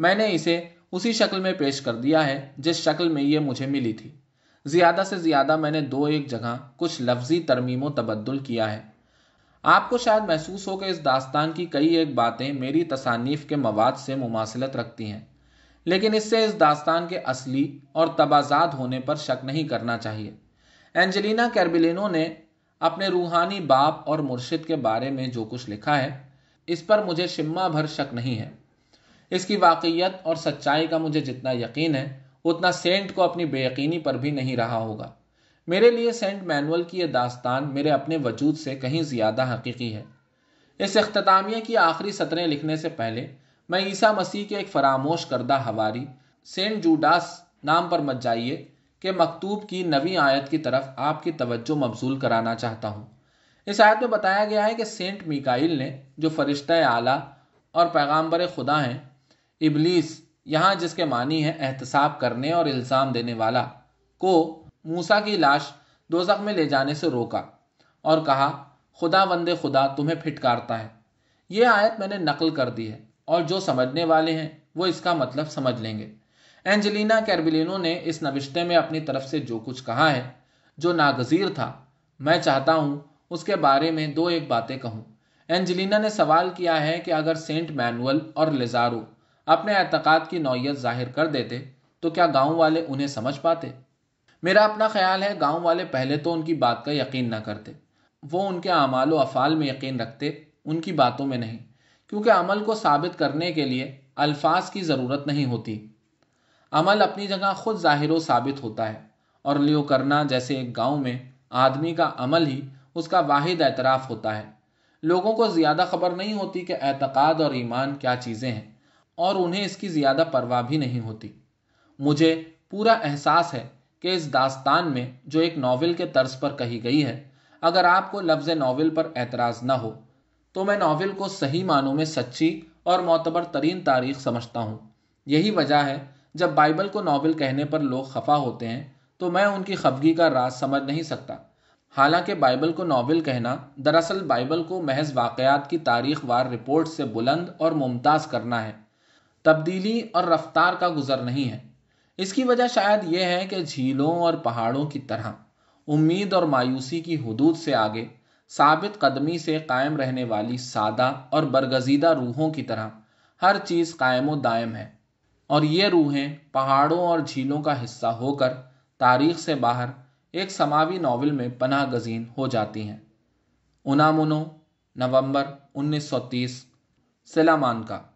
Speaker 1: मैंने इसे उसी शक्ल में पेश कर दिया है जिस शक्ल में ये मुझे मिली थी ज़्यादा से ज़्यादा मैंने दो एक जगह कुछ लफ्ज़ी तरमीमो तबद्दुल किया है आपको शायद महसूस हो कि इस दास्तान की कई एक बातें मेरी तसानीफ के मवाद से मुमासलत रखती हैं लेकिन इससे इस दास्तान के असली और तबाजात होने पर शक नहीं करना चाहिए एंजेलिना कैरबिलिनो ने अपने रूहानी बाप और मुर्शिद के बारे में जो कुछ लिखा है इस पर मुझे शिम्मा भर शक नहीं है इसकी वाकईत और सच्चाई का मुझे जितना यकीन है उतना सेंट को अपनी बेयकीनी पर भी नहीं रहा होगा मेरे लिए सेंट मैनुअल की यह दास्तान मेरे अपने वजूद से कहीं ज़्यादा हकीकी है इस अख्तामिया की आखिरी सतरें लिखने से पहले मैं ईसा मसीह के एक फरामोश करदा हवारी सेंट जूडास नाम पर मत जाइए के मकतूब की नवी आयत की तरफ आपकी तवज्जो मबजूल कराना चाहता हूँ इस आयत में बताया गया है कि सेंट मिकाइल ने जो फरिश्ता आला और पैगाम्बर खुदा हैं इबलीस यहाँ जिसके मानी है एहतसाब करने और इल्ज़ाम देने वाला को मूसा की लाश दोजख में ले जाने से रोका और कहा खुदा वंदे खुदा तुम्हें फिटकारता है ये आयत मैंने नकल कर दी है और जो समझने वाले हैं वो इसका मतलब समझ लेंगे एंजेलिना कैरबिलिनो ने इस नविश्ते में अपनी तरफ से जो कुछ कहा है जो नागजीर था मैं चाहता हूँ उसके बारे में दो एक बातें कहूँ एंजेलिना ने सवाल किया है कि अगर सेंट मैनुअल और लेजारो अपने एतक़ाद की नौीयत जाहिर कर देते तो क्या गांव वाले उन्हें समझ पाते मेरा अपना ख्याल है गांव वाले पहले तो उनकी बात का यकीन ना करते वो उनके अमाल अफ़ाल में यकीन रखते उनकी बातों में नहीं क्योंकि अमल को साबित करने के लिए अल्फाज की ज़रूरत नहीं होती अमल अपनी जगह खुद ज़ाहिर साबित होता है और लियो करना जैसे एक गांव में आदमी का अमल ही उसका वाहिद एतराफ़ होता है लोगों को ज़्यादा खबर नहीं होती कि एतक़ाद और ईमान क्या चीज़ें हैं और उन्हें इसकी ज़्यादा परवाह भी नहीं होती मुझे पूरा एहसास है कि इस दास्तान में जो एक नावल के तर्ज पर कही गई है अगर आपको लफ्ज़ नावल पर एतराज़ ना हो तो मैं नावल को सही मानों में सच्ची और मोतबर तरीन तारीख समझता हूँ यही वजह है जब बाइबल को नावल कहने पर लोग खफा होते हैं तो मैं उनकी खफगी का राज समझ नहीं सकता हालांकि बाइबल को नावल कहना दरअसल बाइबल को महज वाकयात की तारीख वार रिपोर्ट से बुलंद और मुमताज़ करना है तब्दीली और रफ्तार का गुजर नहीं है इसकी वजह शायद यह है कि झीलों और पहाड़ों की तरह उम्मीद और मायूसी की हदूद से आगे साबित कदमी से कायम रहने वाली सादा और बरगजीदा रूहों की तरह हर चीज़ कायम व दायम है और ये रूहें पहाड़ों और झीलों का हिस्सा होकर तारीख से बाहर एक समावी नावल में पनाह गजीन हो जाती हैं उनामुनो नवंबर 1930 सिलामान का